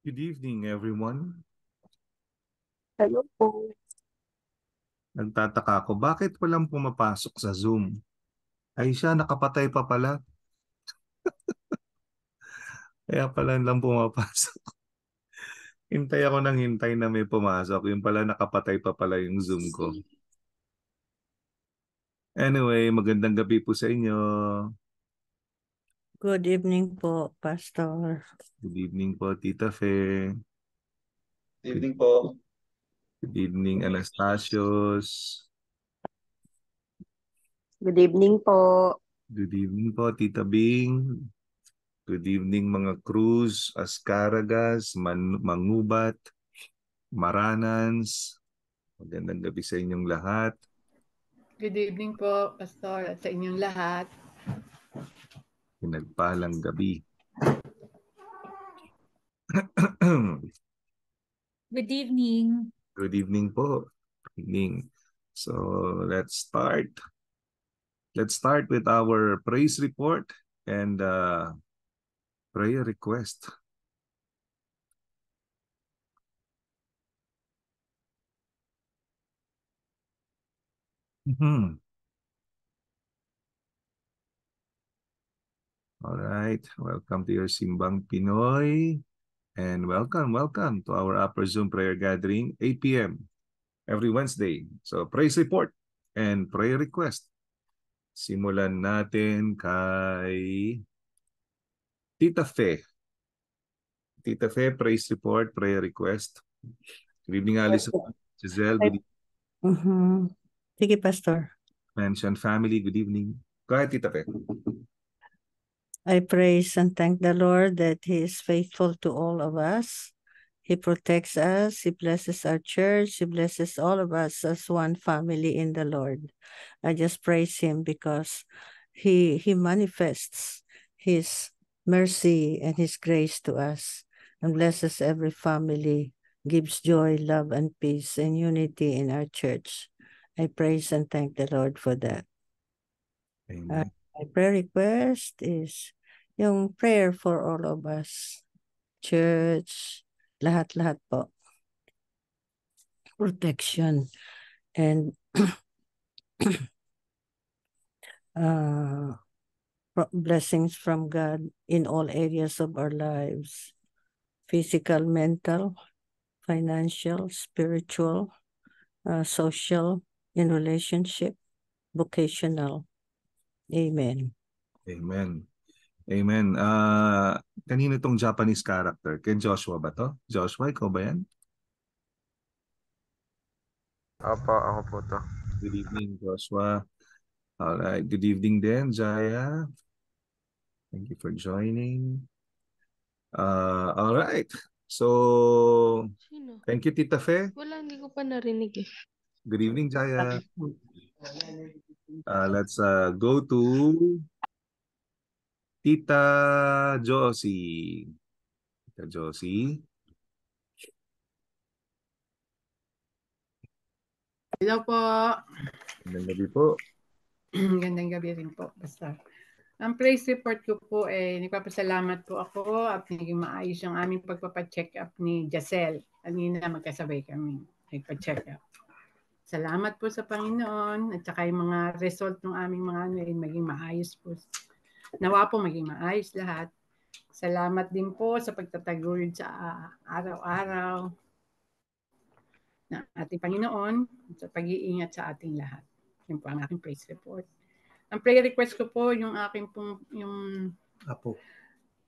Good evening, everyone. Hello po. Nagtataka ako, bakit walang pumapasok sa Zoom? Ay siya, nakapatay pa pala. Kaya pala lang pumapasok. hintay ako ng hintay na may pumasok. Yung pala, nakapatay pa pala yung Zoom ko. Anyway, magandang gabi po sa inyo. Good evening po, Pastor. Good evening po, Tita Fe. Good evening po. Good evening, Anastasios. Good evening po. Good evening po, Tita Bing. Good evening mga Cruz, Ascaragas, Man- Mangubat, Maranans. Magandang gabi sa inyong lahat. Good evening po, Pastor, at sa inyong lahat. gabi. Good evening. Good evening po. Good evening. So let's start. Let's start with our praise report and uh, prayer request. Mm-hmm. All right. Welcome to your Simbang Pinoy. And welcome, welcome to our Upper Zoom prayer gathering, 8 p.m. every Wednesday. So, praise report and prayer request. Simulan natin kay Tita Fe. Tita Fe, praise report, prayer request. Good evening, Alice. Giselle, good evening. Mm-hmm. Sige, Pastor. Mansion family, good evening. Go ahead, Tita Fe. I praise and thank the Lord that He is faithful to all of us. He protects us. He blesses our church. He blesses all of us as one family in the Lord. I just praise Him because He He manifests His mercy and His grace to us and blesses every family, gives joy, love, and peace and unity in our church. I praise and thank the Lord for that. Amen. Uh, my prayer request is yung prayer for all of us. Church, lahat-lahat po. Protection. And uh, blessings from God in all areas of our lives. Physical, mental, financial, spiritual, uh, social, in relationship, vocational. Amen. Amen. Amen. Uh, kanino itong Japanese character? Kay Joshua ba to? Joshua, ikaw ba yan? Opo, ako po to. Good evening, Joshua. Alright, good evening din, Jaya. Thank you for joining. Uh, ah, alright. So, Sino? thank you, Tita Fe. Wala, hindi ko pa narinig eh. Good evening, Jaya. Uh, let's uh, go to Tita Josie. Tita Josie. Hello po. Gandang gabi po. Gandang gabi rin po. Basta. Ang praise report ko po eh, nagpapasalamat po ako at naging maayos ang aming pagpapacheck up ni Jacel. Kanina magkasabay kami nagpa-check up. Salamat po sa Panginoon at saka yung mga result ng aming mga ano ay eh, maging maayos po. Nawa po maging maayos lahat. Salamat din po sa pagtataguyod sa ah, araw-araw na ating Panginoon sa pag-iingat sa ating lahat. Yan po ang aking praise report. Ang prayer request ko po yung aking pong yung apo.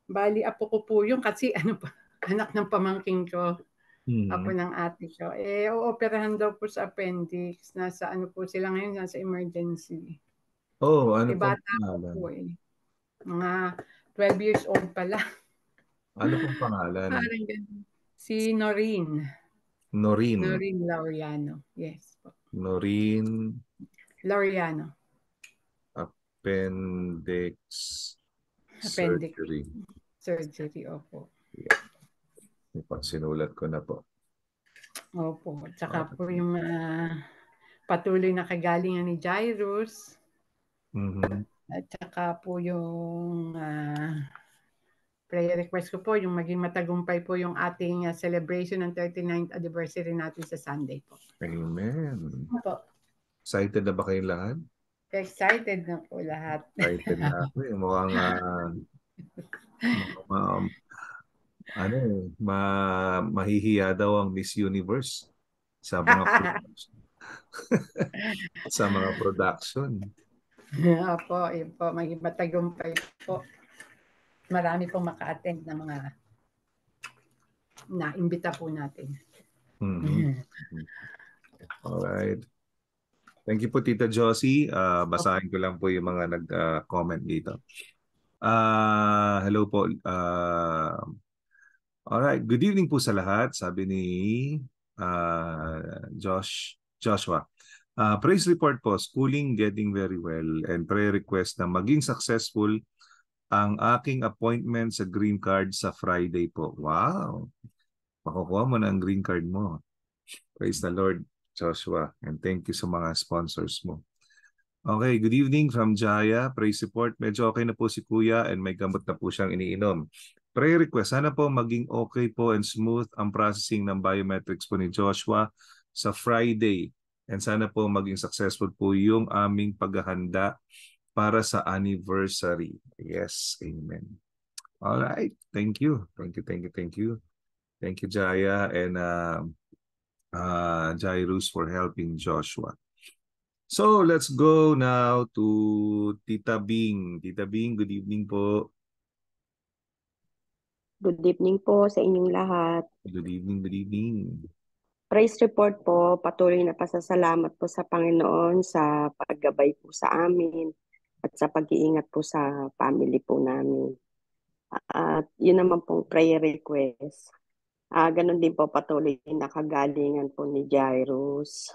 Bali apo ko po yung kasi ano pa anak ng pamangking ko. Mm-hmm. Ako ng ate ko. Eh, ooperahan daw po sa appendix. Nasa ano po sila ngayon, nasa emergency. Oh, ano e, po? pangalan? po eh. Mga 12 years old pala. Ano pong pangalan? Parang ganun. Si Noreen. Noreen. Noreen Laureano. Yes. Noreen. Laureano. Appendix. Appendix. Surgery. Surgery, opo. Yeah. Ipagsinulat ko na po. Opo. Tsaka okay. po yung uh, patuloy na kagalingan ni Jairus. Mm-hmm. At tsaka po yung uh, prayer request ko po, yung maging matagumpay po yung ating uh, celebration ng 39th anniversary natin sa Sunday po. Amen. Opo. Excited na ba kayong lahat? Excited na po lahat. Excited na ako. Eh. Mukhang uh, ano, ma mahihiya daw ang Miss Universe sa mga production. sa mga production. Opo, yun po. Maging matagumpay po. Marami pong maka-attend na mga naimbita po natin. Mm-hmm. mm-hmm. right. Thank you po Tita Josie. Uh, basahin ko lang po yung mga nag-comment ah, dito. Uh, hello po. Uh, Alright, good evening po sa lahat, sabi ni uh, Josh Joshua. Uh, praise report po, schooling getting very well and prayer request na maging successful ang aking appointment sa green card sa Friday po. Wow! Makukuha mo na ang green card mo. Praise the Lord, Joshua. And thank you sa mga sponsors mo. Okay, good evening from Jaya. Praise support. Medyo okay na po si Kuya and may gamot na po siyang iniinom prayer request. Sana po maging okay po and smooth ang processing ng biometrics po ni Joshua sa Friday. And sana po maging successful po yung aming paghahanda para sa anniversary. Yes, amen. All right. Thank you. Thank you, thank you, thank you. Thank you, Jaya and um, uh, uh, Jairus for helping Joshua. So let's go now to Tita Bing. Tita Bing, good evening po. Good evening po sa inyong lahat. Good evening, good evening. Praise report po, patuloy na pasasalamat po sa Panginoon sa paggabay po sa amin at sa pag-iingat po sa family po namin. At yun naman pong prayer request. Uh, ganun din po patuloy na kagalingan po ni Jairus.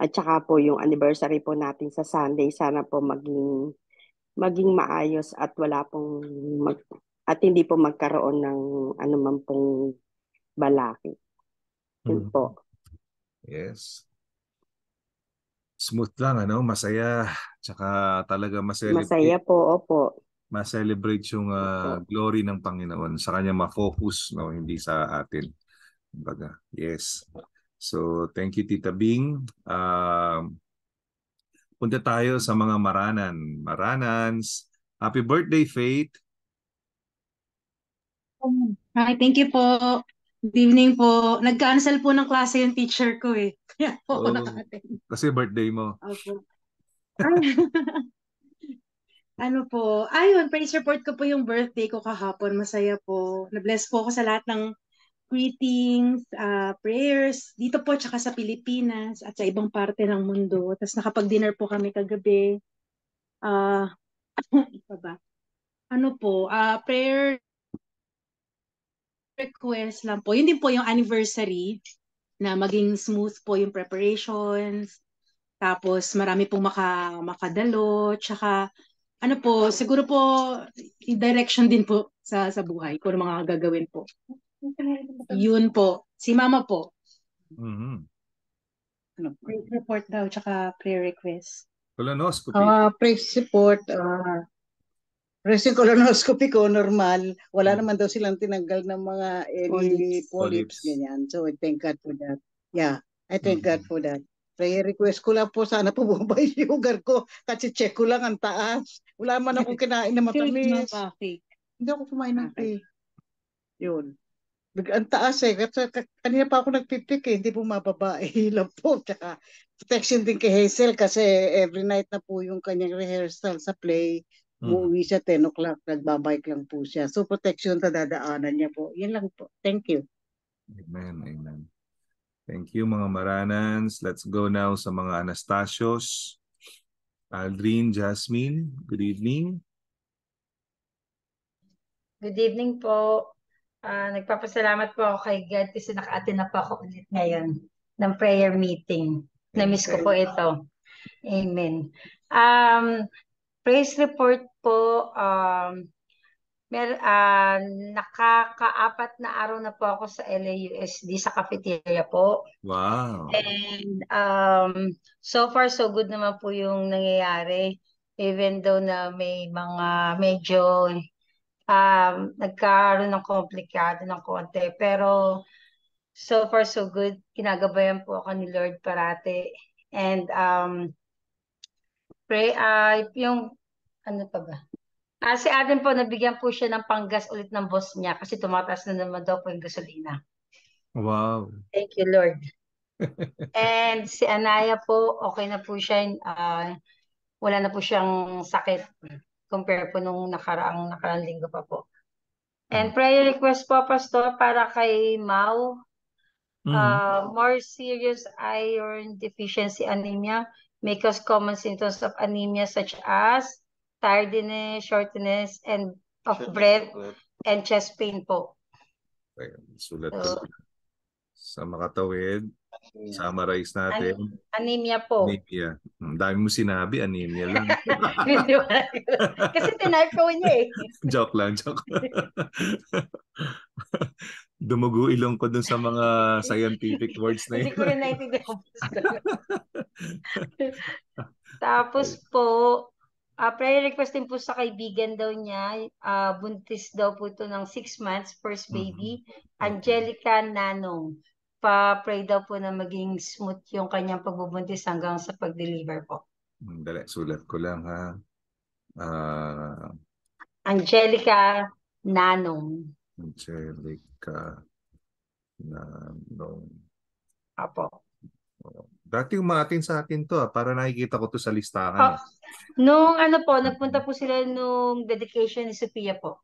At saka po yung anniversary po natin sa Sunday, sana po maging maging maayos at wala pong mag, at hindi po magkaroon ng anuman pong balaki. Yun hmm. po. Yes. Smooth lang, ano? Masaya. Tsaka talaga masaya. Masaya po, opo ma-celebrate yung uh, glory ng Panginoon sa kanya ma-focus no hindi sa atin. Baga, yes. So, thank you Tita Bing. Uh, punta tayo sa mga maranan. Maranans. Happy birthday Faith. Hi, thank you po. Good evening po. Nag-cancel po ng klase yung teacher ko eh. Kaya po oh, ako Kasi birthday mo. Okay. ano po, ayun, praise report ko po yung birthday ko kahapon. Masaya po. Na-bless po ako sa lahat ng greetings, uh, prayers, dito po tsaka sa Pilipinas at sa ibang parte ng mundo. Tapos nakapag-dinner po kami kagabi. Uh, ano ba? Ano po, uh, prayer request lang po, yun din po yung anniversary na maging smooth po yung preparations. Tapos marami pong maka, makadalo. Tsaka ano po, siguro po direction din po sa sa buhay ko ng mga gagawin po. Yun po. Si mama po. Mm-hmm. Ano? Prayer report daw, tsaka prayer request. Wala no, Scoopy. Uh, ah, pre-support. Uh, Resin colonoscopy ko, normal. Wala mm. naman daw silang tinanggal ng mga any polyps, polyps ganyan. So, I thank God for that. Yeah, I thank mm-hmm. God for that. Prayer request ko lang po, sana po bumaba yung sugar ko. Kasi check ko lang ang taas. Wala man akong kinain na matamis. Hindi ako kumain ng cake. Yun. Ang taas eh. Kanina pa ako nagpipik eh. Hindi bumababa. Ilan eh. po. Tsaka protection din kay Hazel kasi every night na po yung kanyang rehearsal sa play. Mm. Uuwi siya 10 o'clock, nagbabike lang po siya. So protection sa dadaanan niya po. Yan lang po. Thank you. Amen, amen. Thank you mga Maranans. Let's go now sa mga Anastasios. Aldrin, Jasmine, good evening. Good evening po. Uh, nagpapasalamat po ako kay God kasi naka-attend na po ako ulit ngayon ng prayer meeting. Na-miss ko po ito. Amen. Um, praise report po, um, mer uh, nakakaapat na araw na po ako sa LAUSD sa cafeteria po. Wow. And um, so far so good naman po yung nangyayari even though na may mga medyo um, nagkaroon ng komplikado ng konti. Pero so far so good, kinagabayan po ako ni Lord parate. And um, pray, uh, yung ano pa ba? Ah, si Adam po, nabigyan po siya ng panggas ulit ng boss niya kasi tumataas na naman daw po yung gasolina. Wow. Thank you, Lord. And si Anaya po, okay na po siya. Uh, wala na po siyang sakit compare po nung nakaraang nakaraang linggo pa po. And hmm. prayer request po, Pastor, para kay Mau. Mm. Uh, more serious iron deficiency anemia may cause common symptoms of anemia such as tardiness, shortness, and of Short breath, breath, and chest pain po. Ayan, sulat so, sa makatawid. Summarize natin. An- anemia po. Anemia. Ang hmm, dami mo sinabi, anemia lang. Kasi tinype ko niya eh. joke lang, joke. Dumugo ilong ko dun sa mga scientific words na yun. Hindi ko rin naiintindihan. Tapos po, Uh, ah, prayer request din po sa kaibigan daw niya. Uh, buntis daw po ito ng 6 months, first mm-hmm. baby. Mm-hmm. Angelica Nanong. Pa-pray daw po na maging smooth yung kanyang pagbubuntis hanggang sa pag-deliver po. Dali, sulat ko lang ha. Uh, Angelica Nanong. Angelica Nanong. Apo. Dati umatin sa atin to ah, para nakikita ko to sa listahan. Oh, nung ano po, nagpunta mm. po sila nung dedication ni Sophia po.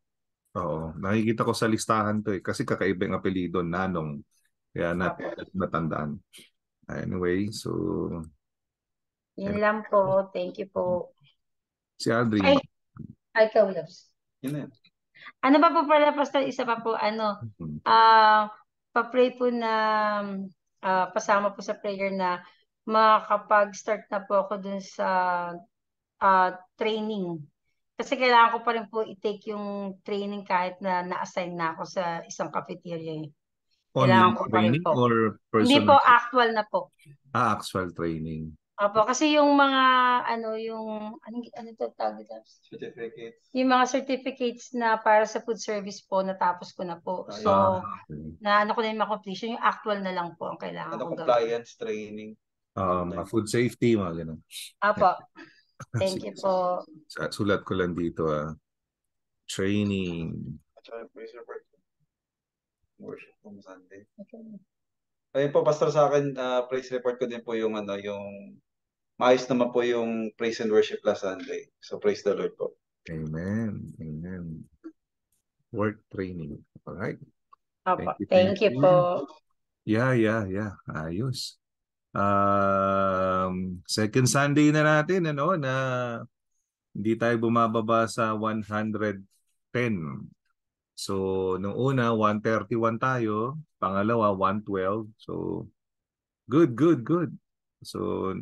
Oo, nakikita ko sa listahan to eh. Kasi kakaiba yung apelido, Nanong. Kaya nat- natandaan. Anyway, so... Yun lang po. Thank you po. Si Aldrin. Ay, ay ka, Willows. Yun Ano pa po pala, Pastor? Isa pa po, ano, mm-hmm. ah, uh, pa-pray po na um, uh, pasama po sa prayer na makakapag-start na po ako dun sa uh, training. Kasi kailangan ko pa rin po i-take yung training kahit na na-assign na ako sa isang cafeteria. Eh. Kailangan Online training po. or personal? Hindi po, actual na po. Ah, actual training. Opo, kasi yung mga ano yung ano, ano to tawag dito? Certificates. Yung mga certificates na para sa food service po natapos ko na po. Ah, so Ah, okay. na ano ko na yung mga completion, yung actual na lang po ang kailangan Ano, ko gawin. training. Um, uh, food safety, mga ganun. Apo. Thank you po. Sa sulat ko lang dito ah. Training. Worship on Sunday. Ayun po, pastor sa akin, uh, praise report ko din po yung ano, yung maayos naman po yung praise and worship last Sunday. So praise the Lord po. Amen. Amen. Work training. All right. Opo. Thank you, thank you po. Yeah, yeah, yeah. Ayos uh, second Sunday na natin ano na hindi tayo bumababa sa 110. So nung una 131 tayo, pangalawa 112. So good, good, good. So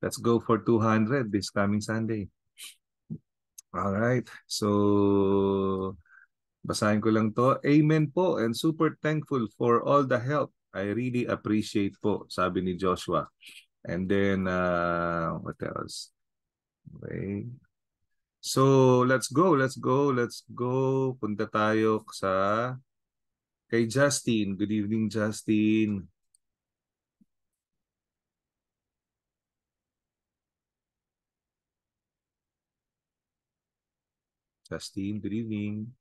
let's go for 200 this coming Sunday. All right. So basahin ko lang to. Amen po and super thankful for all the help I really appreciate po, sabi ni Joshua. And then, uh, what else? Okay. So, let's go, let's go, let's go. Punta tayo sa kay Justin. Good evening, Justin. Justine, good evening.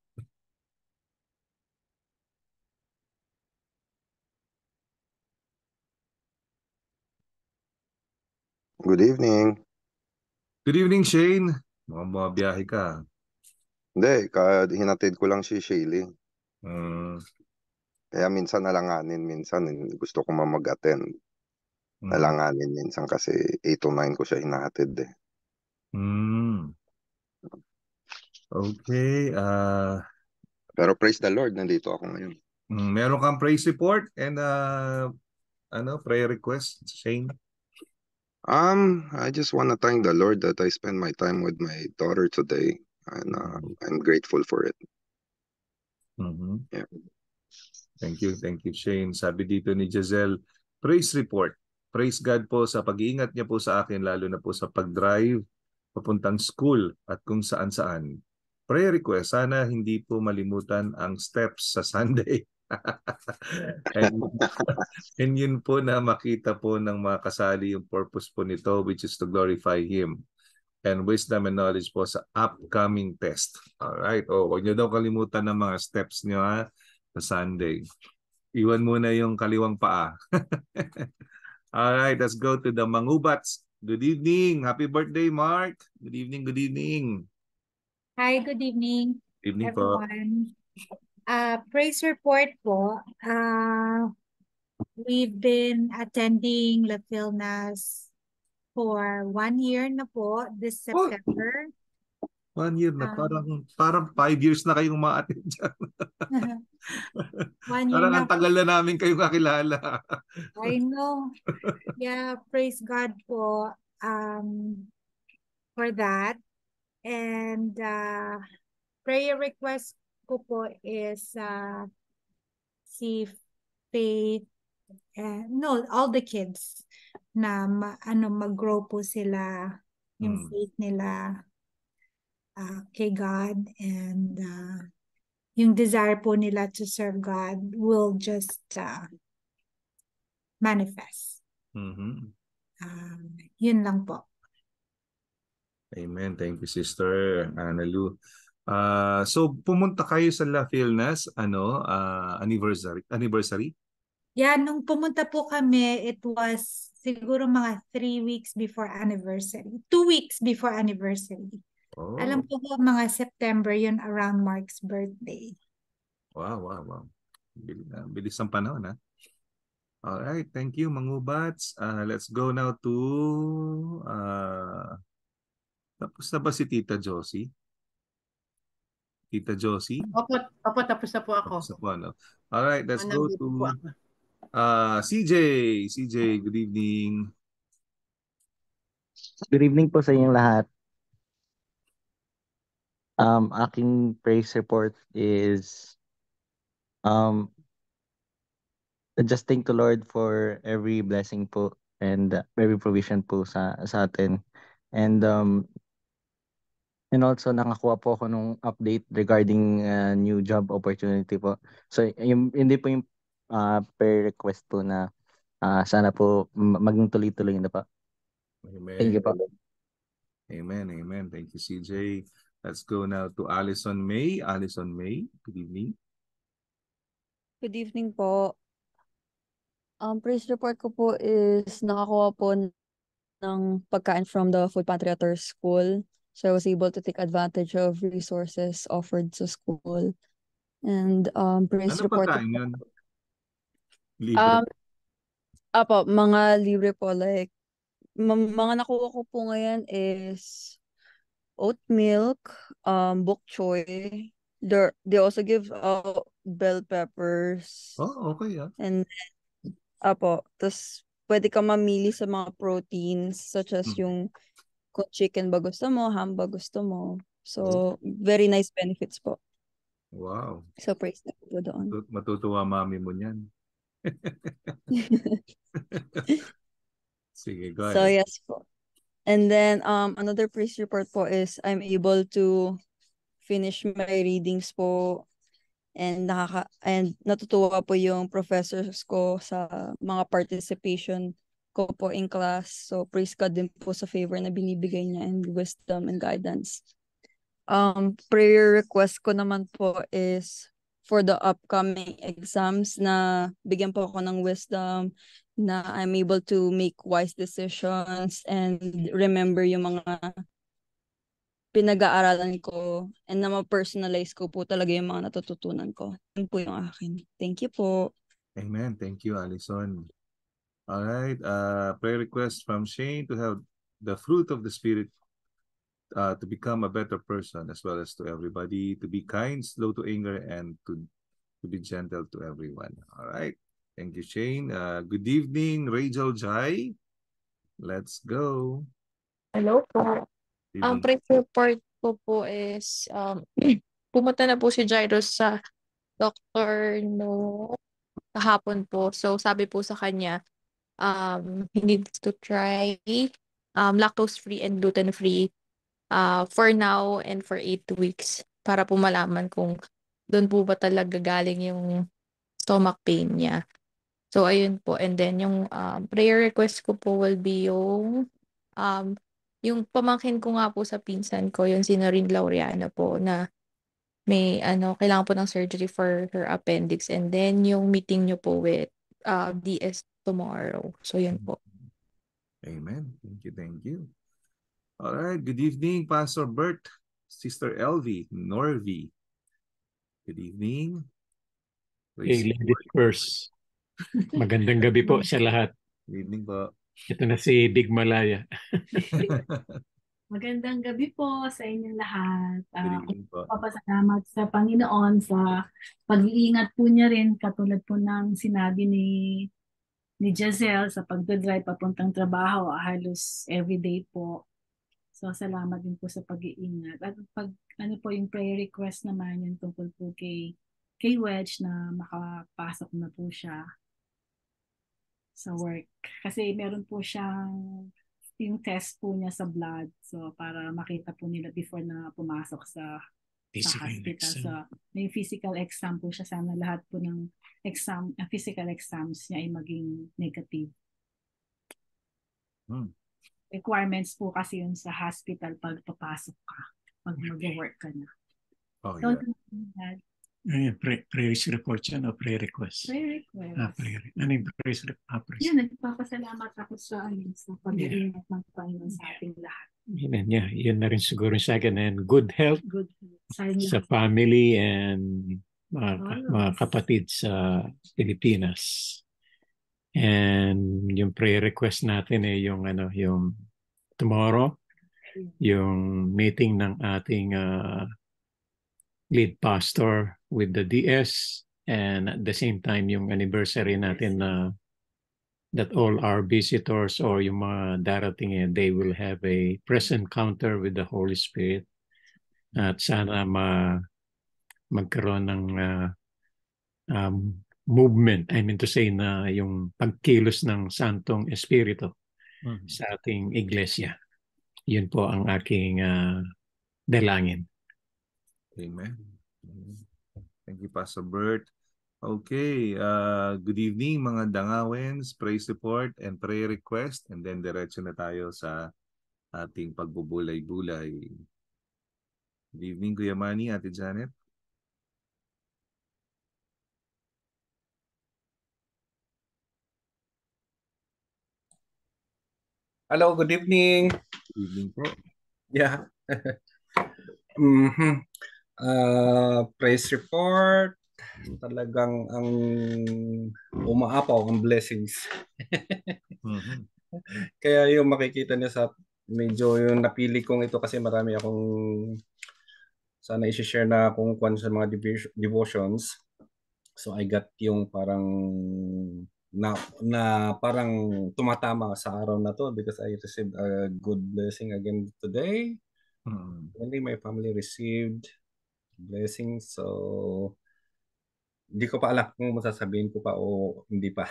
Good evening. Good evening, Shane. Mukhang bumabiyahe ka. Hindi, ka, hinatid ko lang si Shaylee. Mm, Kaya minsan nalanganin, minsan gusto ko ma mag-attend. mm, Alanganin minsan kasi 8 to 9 ko siya hinahatid eh. mm. Okay. Uh... Pero praise the Lord, nandito ako ngayon. mm, meron kang praise report and uh, ano prayer request, Shane? Um, I just want to thank the Lord that I spend my time with my daughter today, and uh, mm-hmm. I'm grateful for it. Mm-hmm. Yeah. Thank you, thank you, Shane. Sabi dito ni Giselle, praise report. Praise God po sa pag-iingat niya po sa akin, lalo na po sa pag-drive, papuntang school at kung saan-saan. Prayer request, sana hindi po malimutan ang steps sa Sunday. and, and yun po na makita po ng mga kasali yung purpose po nito which is to glorify Him and wisdom and knowledge po sa upcoming test. Alright, o oh, huwag nyo daw kalimutan ng mga steps niyo ha sa Sunday. Iwan muna yung kaliwang paa. Alright, let's go to the Mangubats. Good evening. Happy birthday, Mark. Good evening, good evening. Hi, good evening. Good evening everyone. po uh, praise report po, uh, we've been attending La Filnas for one year na po this oh! September. Oh, one year na. Um, parang parang five years na kayong ma-attend dyan. one year parang na ang tagal na namin kayong kakilala. I know. Yeah, praise God po um, for that. And uh, prayer request ko po is uh, si Faith, uh, no, all the kids na ma, ano, mag-grow po sila yung mm. faith nila uh, kay God and uh, yung desire po nila to serve God will just uh, manifest. Mm-hmm. Um, yun lang po. Amen. Thank you, Sister Analu. Uh, so pumunta kayo sa La Filnas ano uh, anniversary anniversary? Yeah, nung pumunta po kami, it was siguro mga three weeks before anniversary. Two weeks before anniversary. Oh. Alam ko po mga September yun around Mark's birthday. Wow, wow, wow. Bilis, uh, ah, bilis ang panahon ha. All right, thank you Mangubats. Uh, let's go now to uh, tapos na ba si Tita Josie? Tita Josie? Opo, opo tapos na po ako. Tapos na po, ano? Alright, let's go to uh, CJ. CJ, good evening. Good evening po sa inyong lahat. Um, aking praise report is um, adjusting to Lord for every blessing po and every provision po sa, sa atin. And um, And also nakakuha po ako nung update regarding uh, new job opportunity po. So yung, hindi po yung uh, per request po na uh, sana po maging tuloy-tuloy na pa. Amen. Thank you po. Amen, amen. Thank you, CJ. Let's go now to Alison May. Alison May, good evening. Good evening po. Um, praise report ko po is nakakuha po ng pagkain from the Food Patriotter School. So I was able to take advantage of resources offered sa school. And um, praise ano report. Ano yun? Libre? Um, apo, mga libre po. Like, mga nakuha ko po ngayon is oat milk, um, bok choy. They're, they also give out bell peppers. Oh, okay. Yeah. And apo, tapos pwede ka mamili sa mga proteins such as hmm. yung kung chicken ba gusto mo, ham ba gusto mo. So, mm. very nice benefits po. Wow. So, praise na po doon. Matutuwa mami mo niyan. Sige, go ahead. So, yes po. And then, um, another praise report po is I'm able to finish my readings po and nakaka and natutuwa po yung professors ko sa mga participation ko po in class. So praise God din po sa favor na binibigay niya and wisdom and guidance. Um, prayer request ko naman po is for the upcoming exams na bigyan po ako ng wisdom na I'm able to make wise decisions and remember yung mga pinag-aaralan ko and na ma-personalize ko po talaga yung mga natututunan ko. Yun po yung akin. Thank you po. Amen. Thank you, Alison. All right. Uh, prayer request from Shane to have the fruit of the Spirit uh, to become a better person as well as to everybody, to be kind, slow to anger, and to, to be gentle to everyone. All right. Thank you, Shane. Uh, good evening, Rachel Jai. Let's go. Hello po. Evening. Ang prayer report ko po is um, pumunta na po si Jairo sa doctor no kahapon po. So sabi po sa kanya, um, he needs to try um, lactose-free and gluten-free uh, for now and for 8 weeks para po malaman kung doon po ba talaga galing yung stomach pain niya. So, ayun po. And then, yung um, prayer request ko po will be yung um, yung pamangkin ko nga po sa pinsan ko, yung si Noreen Laureano po na may ano, kailangan po ng surgery for her appendix. And then, yung meeting niyo po with uh, DS tomorrow. So, yan po. Mm-hmm. Amen. Thank you, thank you. All right. Good evening, Pastor Bert, Sister Elvie, Norvi. Good evening. Praise hey, ladies first. Magandang gabi po sa lahat. Good evening po. Ito na si Big Malaya. Magandang gabi po sa inyong lahat. Uh, papasalamat sa Panginoon sa pag-iingat po niya rin katulad po ng sinabi ni ni Giselle sa pagdadrive papuntang trabaho ah, halos everyday po. So salamat din po sa pag-iingat. At pag ano po yung prayer request naman yung tungkol po kay kay Wedge na makapasok na po siya sa work. Kasi meron po siyang yung test po niya sa blood. So para makita po nila before na pumasok sa physical exam. So, may physical exam po siya. Sana lahat po ng exam, uh, physical exams niya ay maging negative. Hmm. Requirements po kasi yun sa hospital pag papasok ka, pag mag-work ka na. Oh, so, yeah. Uh, pre praise report yan o pre-request? Pre-request. Ah, pre ano yung praise report? Ah, praise. Yan, nagpapasalamat ako sa, ano, sa pag-iingat yeah. ng Panginoon sa ating lahat yun, yeah, yun na rin siguro yung second. And good health, good health. sa family and mga, oh, mga kapatid sa Pilipinas. And yung prayer request natin eh yung ano yung tomorrow yung meeting ng ating uh, lead pastor with the DS and at the same time yung anniversary natin na uh, that all our visitors or yung mga darating eh, they will have a present encounter with the Holy Spirit. At sana ma, magkaroon ng uh, um, movement, I mean to say na yung pagkilos ng Santong Espiritu mm-hmm. sa ating iglesia. Yun po ang aking uh, dalangin. Amen. Thank you, Pastor Bert. Okay, uh, good evening mga dangawens, praise report and prayer request and then diretso na tayo sa ating pagbubulay-bulay. Good evening Kuya Manny, Ate Janet. Hello, good evening. Good evening po. Yeah. mm-hmm. uh, praise report, talagang ang umaapaw ang blessings. mm-hmm. Kaya yung makikita niya sa medyo yung napili kong ito kasi marami akong sana i-share na kung kuan sa mga devotions. So I got yung parang na, na parang tumatama sa araw na to because I received a good blessing again today. Mm. Mm-hmm. Only my family received blessings. So hindi ko pa alam kung masasabihin ko pa o hindi pa.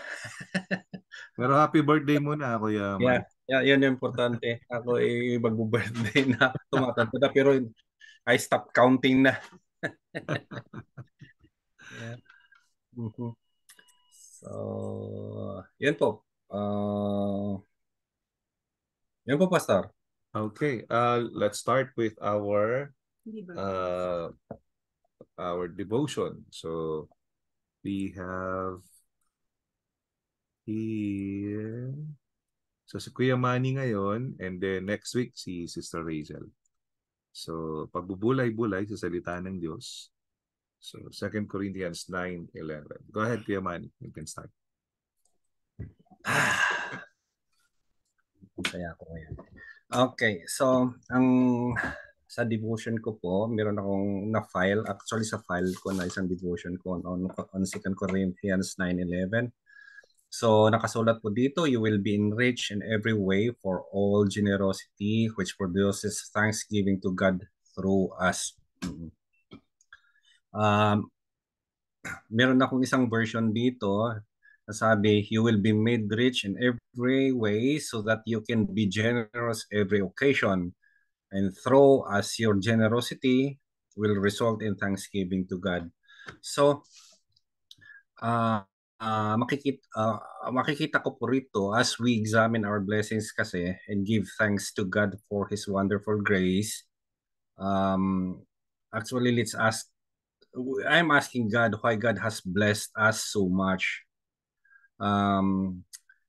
Pero happy birthday muna, Kuya Yeah, yeah yun yung importante. Ako ay eh, mag-birthday na tumatanda pero I stop counting na. yeah. Mm-hmm. So, yan po. Uh, ah, yan po, Pastor. Okay, uh, let's start with our uh, our devotion. So, we have here. So si Kuya Manny ngayon and then next week si Sister Rachel. So pagbubulay-bulay sa salita ng Diyos. So 2 Corinthians 9:11. Go ahead Kuya Manny, you can start. Ah. Kaya ako ngayon. Okay, so ang sa devotion ko po, meron akong na-file, actually sa file ko na isang devotion ko on, on 2 Corinthians 9.11. So nakasulat po dito, you will be enriched in every way for all generosity which produces thanksgiving to God through us. Mm-hmm. Um, meron akong isang version dito na sabi, you will be made rich in every way so that you can be generous every occasion and throw as your generosity will result in thanksgiving to God. So, uh, ah, uh, ah, makikita, uh, makikita ko po rito as we examine our blessings kasi and give thanks to God for His wonderful grace. Um, actually, let's ask, I'm asking God why God has blessed us so much. Um,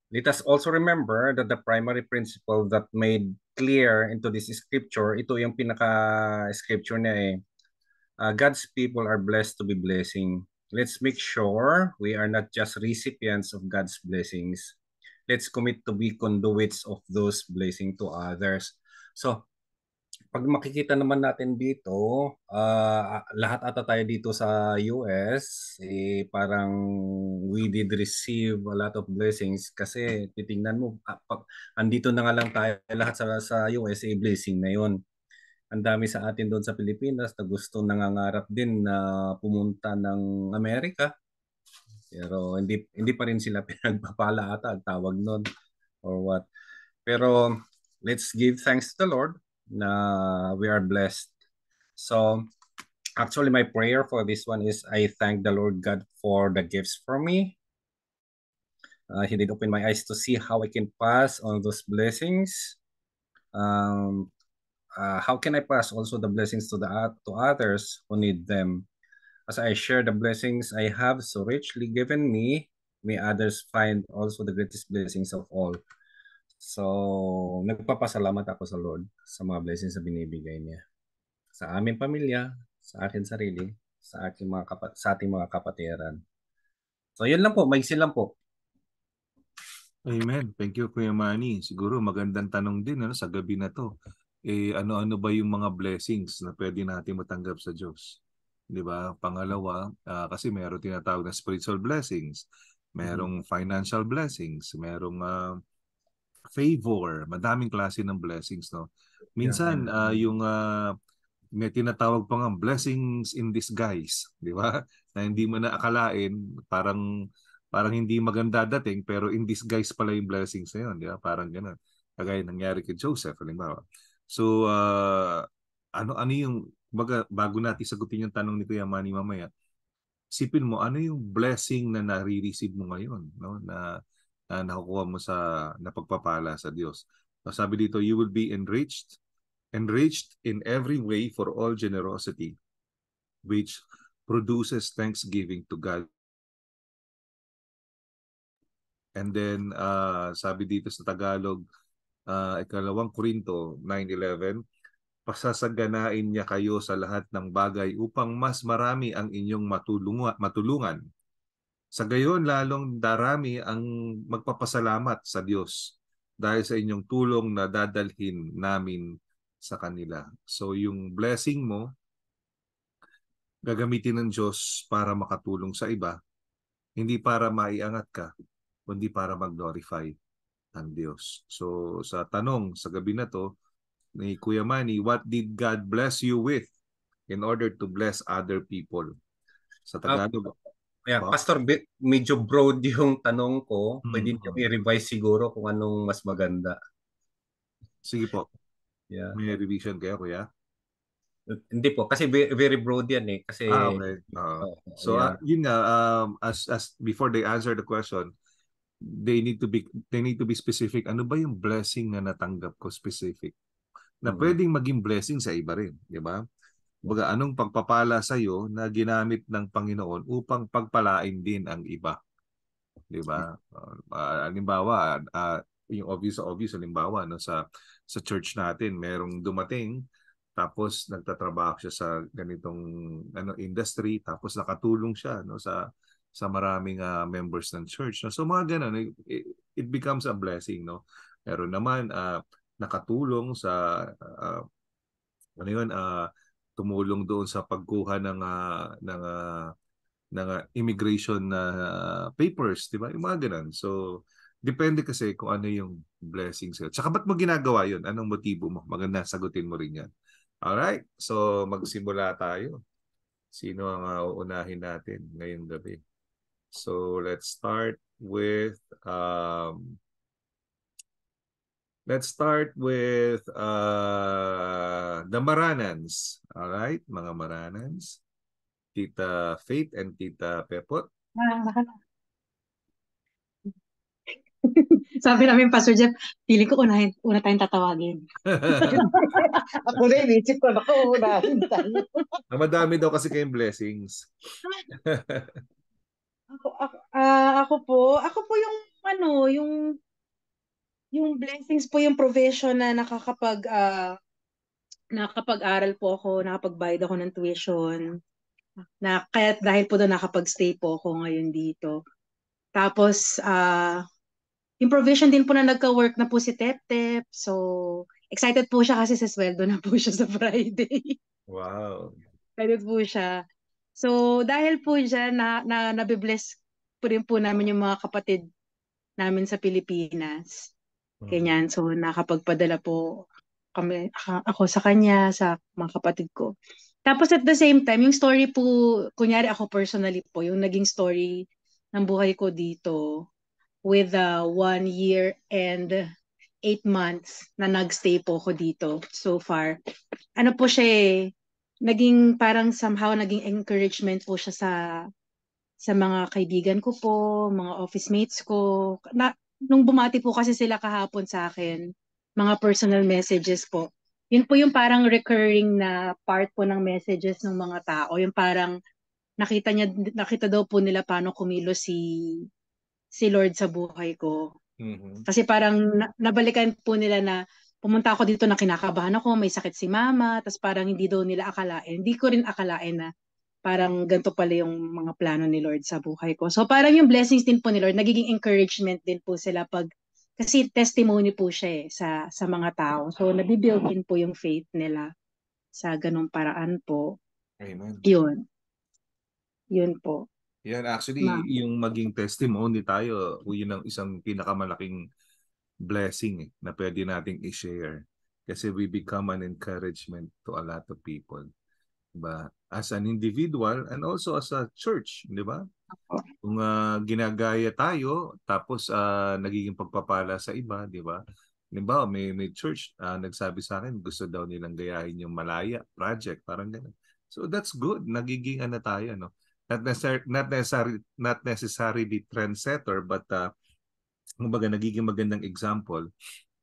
Let us also remember that the primary principle that made clear into this scripture, ito yung pinaka-scripture niya eh. Uh, God's people are blessed to be blessing. Let's make sure we are not just recipients of God's blessings. Let's commit to be conduits of those blessings to others. So, pag makikita naman natin dito, uh, lahat ata tayo dito sa US, eh, parang we did receive a lot of blessings kasi titingnan mo, uh, pag, andito na nga lang tayo lahat sa, sa US, eh, blessing na yon ang dami sa atin doon sa Pilipinas na gusto nangangarap din na pumunta ng Amerika. Pero hindi hindi pa rin sila pinagpapala ata tawag noon or what. Pero let's give thanks to the Lord na we are blessed. So actually my prayer for this one is I thank the Lord God for the gifts for me. Uh, he did open my eyes to see how I can pass on those blessings. Um, uh, how can I pass also the blessings to the to others who need them? As I share the blessings I have so richly given me, may others find also the greatest blessings of all. So, nagpapasalamat ako sa Lord sa mga blessings na binibigay niya. Sa aming pamilya, sa akin sarili, sa ating mga kapat sa ating mga kapatiran. So, yun lang po, may lang po. Amen. Thank you, Kuya Manny. Siguro magandang tanong din ano, sa gabi na to. Eh, ano-ano ba yung mga blessings na pwede natin matanggap sa Diyos? Di ba? Pangalawa, uh, kasi mayroong tinatawag na spiritual blessings. Mm-hmm. Merong financial blessings. Merong uh, favor, madaming klase ng blessings, no? Minsan, yeah. uh, yung uh, may tinatawag pa nga blessings in disguise, di ba? Na hindi mo na akalain, parang parang hindi maganda dating pero in disguise pala yung blessings na yun, di ba? Parang ganoon. Kagaya nangyari kay Joseph, halimbawa. So, uh, ano ano yung baga, bago natin sagutin yung tanong ni Kuya Manny mamaya, sipin mo ano yung blessing na nare-receive mo ngayon, no? Na na nakukuha mo sa napagpapala sa Diyos. So sabi dito, you will be enriched, enriched in every way for all generosity, which produces thanksgiving to God. And then, uh, sabi dito sa Tagalog, uh, ikalawang Korinto 9.11, pasasaganain niya kayo sa lahat ng bagay upang mas marami ang inyong matulungan, matulungan sa gayon lalong darami ang magpapasalamat sa Diyos dahil sa inyong tulong na dadalhin namin sa kanila. So yung blessing mo, gagamitin ng Diyos para makatulong sa iba, hindi para maiangat ka, kundi para mag-glorify ang Diyos. So sa tanong sa gabi na to ni Kuya Manny, what did God bless you with in order to bless other people? Sa Tagalog, Yeah, wow. Diba? Pastor, medyo broad yung tanong ko. Mm. Pwede mm-hmm. niyo i-revise siguro kung anong mas maganda. Sige po. Yeah. May revision kayo, kuya? Hindi po, kasi very broad yan eh. Kasi, ah, okay. Uh, so, yeah. uh, yun nga, um, as, as before they answer the question, they need to be they need to be specific. Ano ba yung blessing na natanggap ko specific? Na mm. pwedeng maging blessing sa iba rin, di ba? Baga, anong pagpapala sa iyo na ginamit ng Panginoon upang pagpalain din ang iba? 'Di ba? Uh, halimbawa, uh, yung obvious obvious halimbawa no sa sa church natin, merong dumating tapos nagtatrabaho siya sa ganitong ano industry tapos nakatulong siya no sa sa maraming uh, members ng church no so mga ganun eh, it, it becomes a blessing no meron naman uh, nakatulong sa uh, ano yun uh, tumulong doon sa pagkuha ng uh, ng uh, ng uh, immigration na uh, papers, 'di ba? Yung mga ganun. So depende kasi kung ano yung blessing sa'yo. Tsaka ba't mo ginagawa 'yon? Anong motibo mo? Maganda, sagutin mo rin yan. All right. so magsimula tayo. Sino ang uunahin natin ngayong gabi? So let's start with um, Let's start with uh, the Maranans. All right, mga Maranans. Tita Faith and Tita Pepot. Sabi namin, Pastor Jeff, pili ko unahin, una tayong tatawagin. ako na inisip ko, ako unahin tayo. Ah, madami daw kasi kayong blessings. ako, ako, uh, ako po, ako po yung ano, yung yung blessings po yung provision na nakakapag ah, nakakapag-aral po ako, nakapagbayad ako ng tuition. Na kaya dahil po doon nakapag-stay po ako ngayon dito. Tapos ah yung provision din po na nagka-work na po si Tep-Tep. So, excited po siya kasi sa sweldo na po siya sa Friday. Wow. excited po siya. So, dahil po dyan, na, na, nabibless po rin po namin yung mga kapatid namin sa Pilipinas. Mm. Ganyan. So, nakapagpadala po kami, ako sa kanya, sa mga kapatid ko. Tapos at the same time, yung story po, kunyari ako personally po, yung naging story ng buhay ko dito with uh, one year and eight months na nagstay po ko dito so far. Ano po siya eh, naging parang somehow naging encouragement po siya sa sa mga kaibigan ko po, mga office mates ko. Na, nung bumati po kasi sila kahapon sa akin, mga personal messages po, yun po yung parang recurring na part po ng messages ng mga tao. Yung parang nakita niya nakita daw po nila paano kumilos si si Lord sa buhay ko. Mm-hmm. Kasi parang na, nabalikan po nila na pumunta ako dito na kinakabahan ako, may sakit si mama, tapos parang hindi daw nila akalain, hindi ko rin akalain na parang ganito pala yung mga plano ni Lord sa buhay ko. So parang yung blessings din po ni Lord, nagiging encouragement din po sila pag kasi testimony po siya eh sa sa mga tao. So nabibuild din po yung faith nila sa ganung paraan po. Amen. 'Yun. 'Yun po. Yan actually Ma- yung maging testimony tayo, yun ang isang pinakamalaking blessing eh, na pwede nating i-share kasi we become an encouragement to a lot of people ba? As an individual and also as a church, di ba? Kung uh, ginagaya tayo tapos uh, nagiging pagpapala sa iba, di ba? Halimbawa, may, may church uh, nagsabi sa akin gusto daw nilang gayahin yung Malaya project, parang ganun. So that's good, nagiging ano tayo, no? Not necessarily not necessarily not necessarily trendsetter but uh, kumbaga nagiging magandang example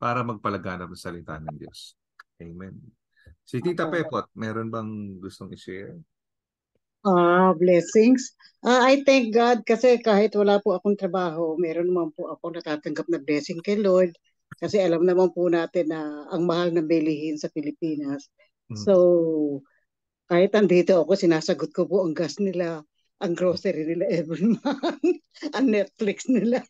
para magpalaganap ng salita ng Diyos. Amen. Si Tita okay. Pepot, meron bang gustong i-share? Ah, uh, blessings. Uh, I thank God kasi kahit wala po akong trabaho, meron naman po ako natatanggap na blessing kay Lord. Kasi alam naman po natin na ang mahal na bilihin sa Pilipinas. Mm. So, kahit andito ako, sinasagot ko po ang gas nila, ang grocery nila every month, ang Netflix nila.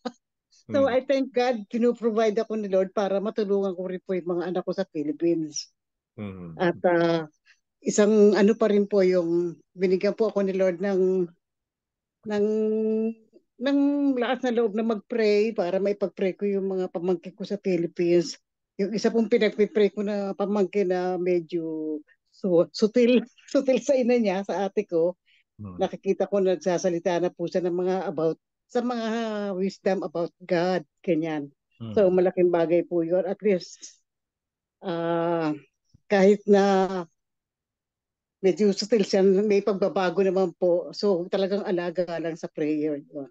So, mm. I thank God, pinuprovide ako ni Lord para matulungan ko rin po yung mga anak ko sa Philippines. Mm-hmm. At uh, isang ano pa rin po yung binigyan po ako ni Lord ng ng ng lakas na loob na mag-pray para may pag-pray ko yung mga pamangkin ko sa Philippines. Yung isa pong pinag-pray ko na pamangkin na medyo su- sutil, sutil sa ina niya, sa ate ko. Hmm. Nakikita ko nagsasalita na po siya ng mga about, sa mga wisdom about God, ganyan. Hmm. So mm-hmm. malaking bagay po yun. At least, uh, kahit na medyo still siya, may pagbabago naman po. So talagang alaga lang sa prayer. Yun.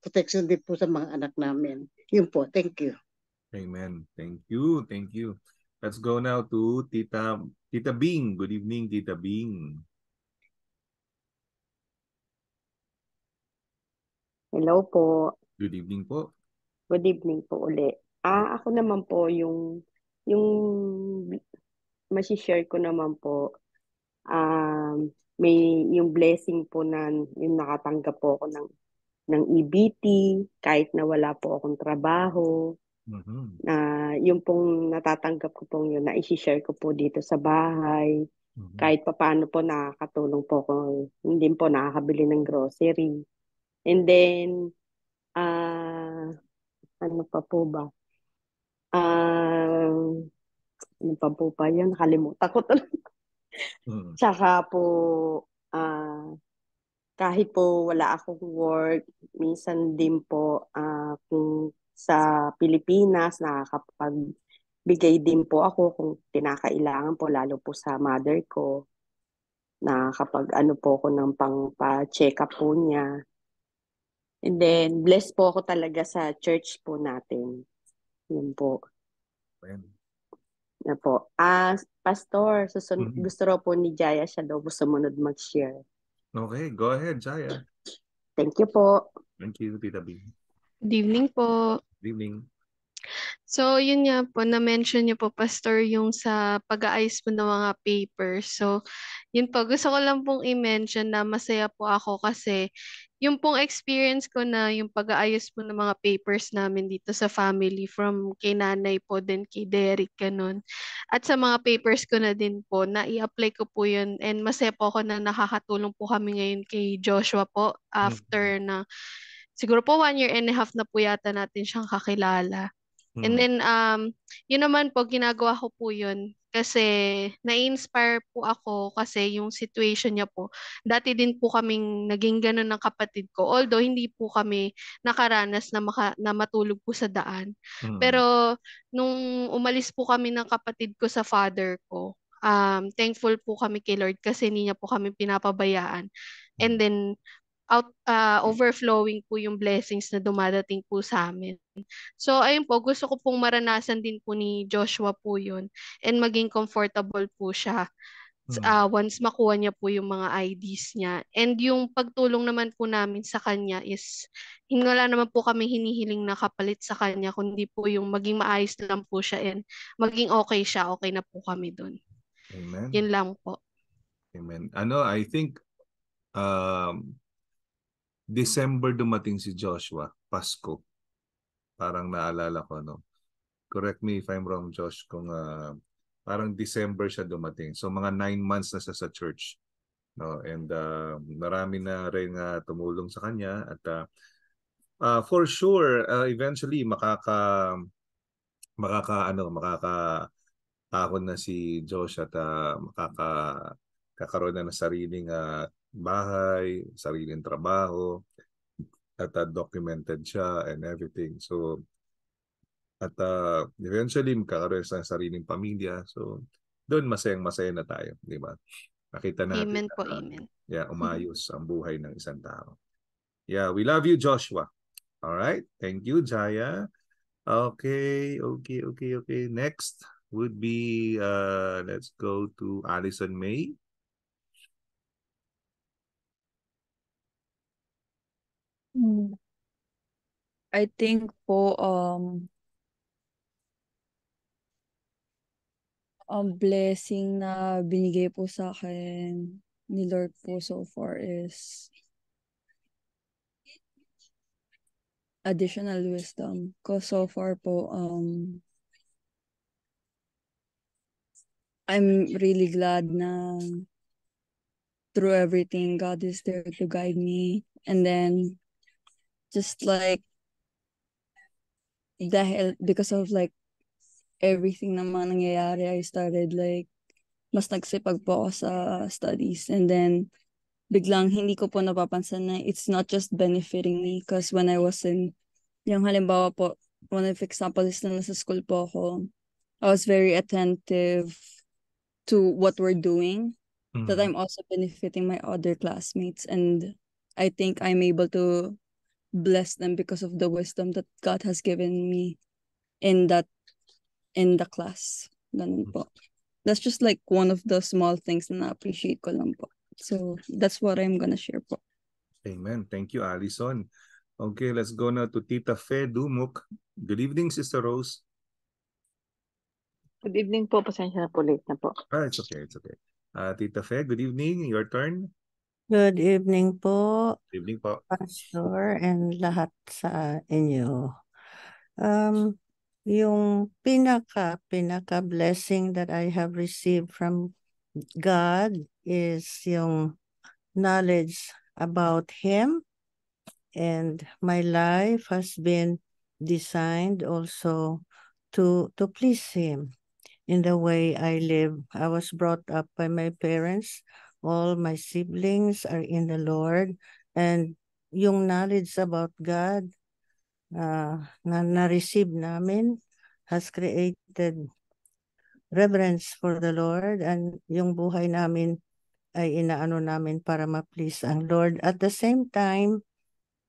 Protection din po sa mga anak namin. Yun po. Thank you. Amen. Thank you. Thank you. Let's go now to Tita Tita Bing. Good evening, Tita Bing. Hello po. Good evening po. Good evening po uli. Ah, ako naman po yung yung mashi-share ko naman po, um, may yung blessing po na yung nakatanggap po ako ng ng EBT kahit na wala po akong trabaho. Mm-hmm. uh, yung pong natatanggap ko pong yun na i-share ko po dito sa bahay. Mm-hmm. Kahit papaano po nakakatulong po ako. Hindi po nakakabili ng grocery. And then uh, ano pa po ba? Um uh, ano pa po pa yun? Nakalimutan ko talaga. Mm. Tsaka po, uh, kahit po wala akong work, minsan din po uh, kung sa Pilipinas, nakakapagbigay din po ako kung kinakailangan po, lalo po sa mother ko. na kapag ano po ako ng pang check up po niya. And then, blessed po ako talaga sa church po natin. Yun po. Amen na po. Ah, Pastor, susun- mm-hmm. gusto ro po ni Jaya siya daw po sumunod mag-share. Okay, go ahead, Jaya. Thank you po. Thank you, Tita B. Good evening po. Good evening. So, yun nga po, na-mention niyo po, Pastor, yung sa pag-aayos po ng mga papers. So, yun po, gusto ko lang pong i-mention na masaya po ako kasi yung pong experience ko na yung pag-aayos po ng mga papers namin dito sa family from kay nanay po din kay Derek, ganun. At sa mga papers ko na din po, na i-apply ko po yun and masaya po ako na nakakatulong po kami ngayon kay Joshua po mm. after mm-hmm. na siguro po one year and a half na po yata natin siyang kakilala. Mm-hmm. And mm. then, um, yun naman po, ginagawa ko po yun. Kasi, na-inspire po ako kasi yung situation niya po. Dati din po kaming naging ganun ng kapatid ko. Although, hindi po kami nakaranas na, maka, na matulog po sa daan. Mm-hmm. Pero, nung umalis po kami ng kapatid ko sa father ko, um, thankful po kami kay Lord kasi hindi niya po kami pinapabayaan. And mm. then, out uh, overflowing po yung blessings na dumadating po sa amin. So ayun po, gusto ko pong maranasan din po ni Joshua po yun and maging comfortable po siya uh, once makuha niya po yung mga IDs niya. And yung pagtulong naman po namin sa kanya is wala naman po kami hinihiling na kapalit sa kanya kundi po yung maging maayos lang po siya and maging okay siya, okay na po kami doon. Amen. Yun lang po. Amen. Ano, I think um, December dumating si Joshua, Pasko. Parang naalala ko, no? Correct me if I'm wrong, Josh, kung uh, parang December siya dumating. So mga nine months na siya sa church. No? And uh, marami na rin uh, tumulong sa kanya. At uh, uh, for sure, uh, eventually, makaka, makaka, ano, makaka, ako na si Josh at uh, makaka, kakaroon na ng sariling uh, bahay, sariling trabaho, at uh, documented siya and everything. So, at uh, eventually, magkakaroon sa sariling pamilya. So, doon masayang-masaya na tayo, di ba? Nakita natin. Amen na, po, uh, amen. Yeah, umayos ang buhay ng isang tao. Yeah, we love you, Joshua. All right. Thank you, Jaya. Okay, okay, okay, okay. Next would be, uh, let's go to Allison May. Mm. I think po, um, ang blessing na binigay po sa akin ni Lord po so far is additional wisdom. Because so far po, um, I'm really glad na through everything, God is there to guide me. And then, just like dahil because of like everything naman nangyayari, I started like mas nagsipag po ako sa studies and then biglang hindi ko po napapansin na it's not just benefiting me because when I was in yung halimbawa po one of example is na nasa school po ako I was very attentive to what we're doing mm-hmm. that mm. I'm also benefiting my other classmates and I think I'm able to bless them because of the wisdom that God has given me in that in the class. Ganun po. That's just like one of the small things na appreciate ko lang po. So that's what I'm gonna share po. Amen. Thank you, Alison. Okay, let's go now to Tita Fe Dumuk. Good evening, Sister Rose. Good evening po. Pasensya na po late na po. Ah, it's okay. It's okay. Uh, Tita Fe, good evening. Your turn. Good evening po, Good evening po. Pastor, and lahat sa inyo. Um, yung pinaka, pinaka blessing that I have received from God is yung knowledge about Him and my life has been designed also to to please him in the way i live i was brought up by my parents all my siblings are in the Lord and yung knowledge about God uh, na na-receive namin has created reverence for the Lord and yung buhay namin ay inaano namin para ma-please ang Lord. At the same time,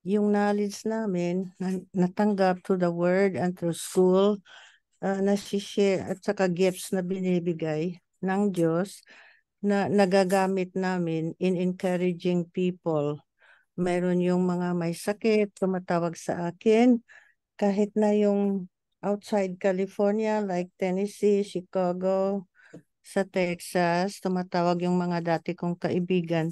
yung knowledge namin na natanggap through the word and through school, uh, ah, na share at saka gifts na binibigay ng Diyos na nagagamit namin in encouraging people. Meron yung mga may sakit, tumatawag sa akin, kahit na yung outside California like Tennessee, Chicago, sa Texas, tumatawag yung mga dati kong kaibigan,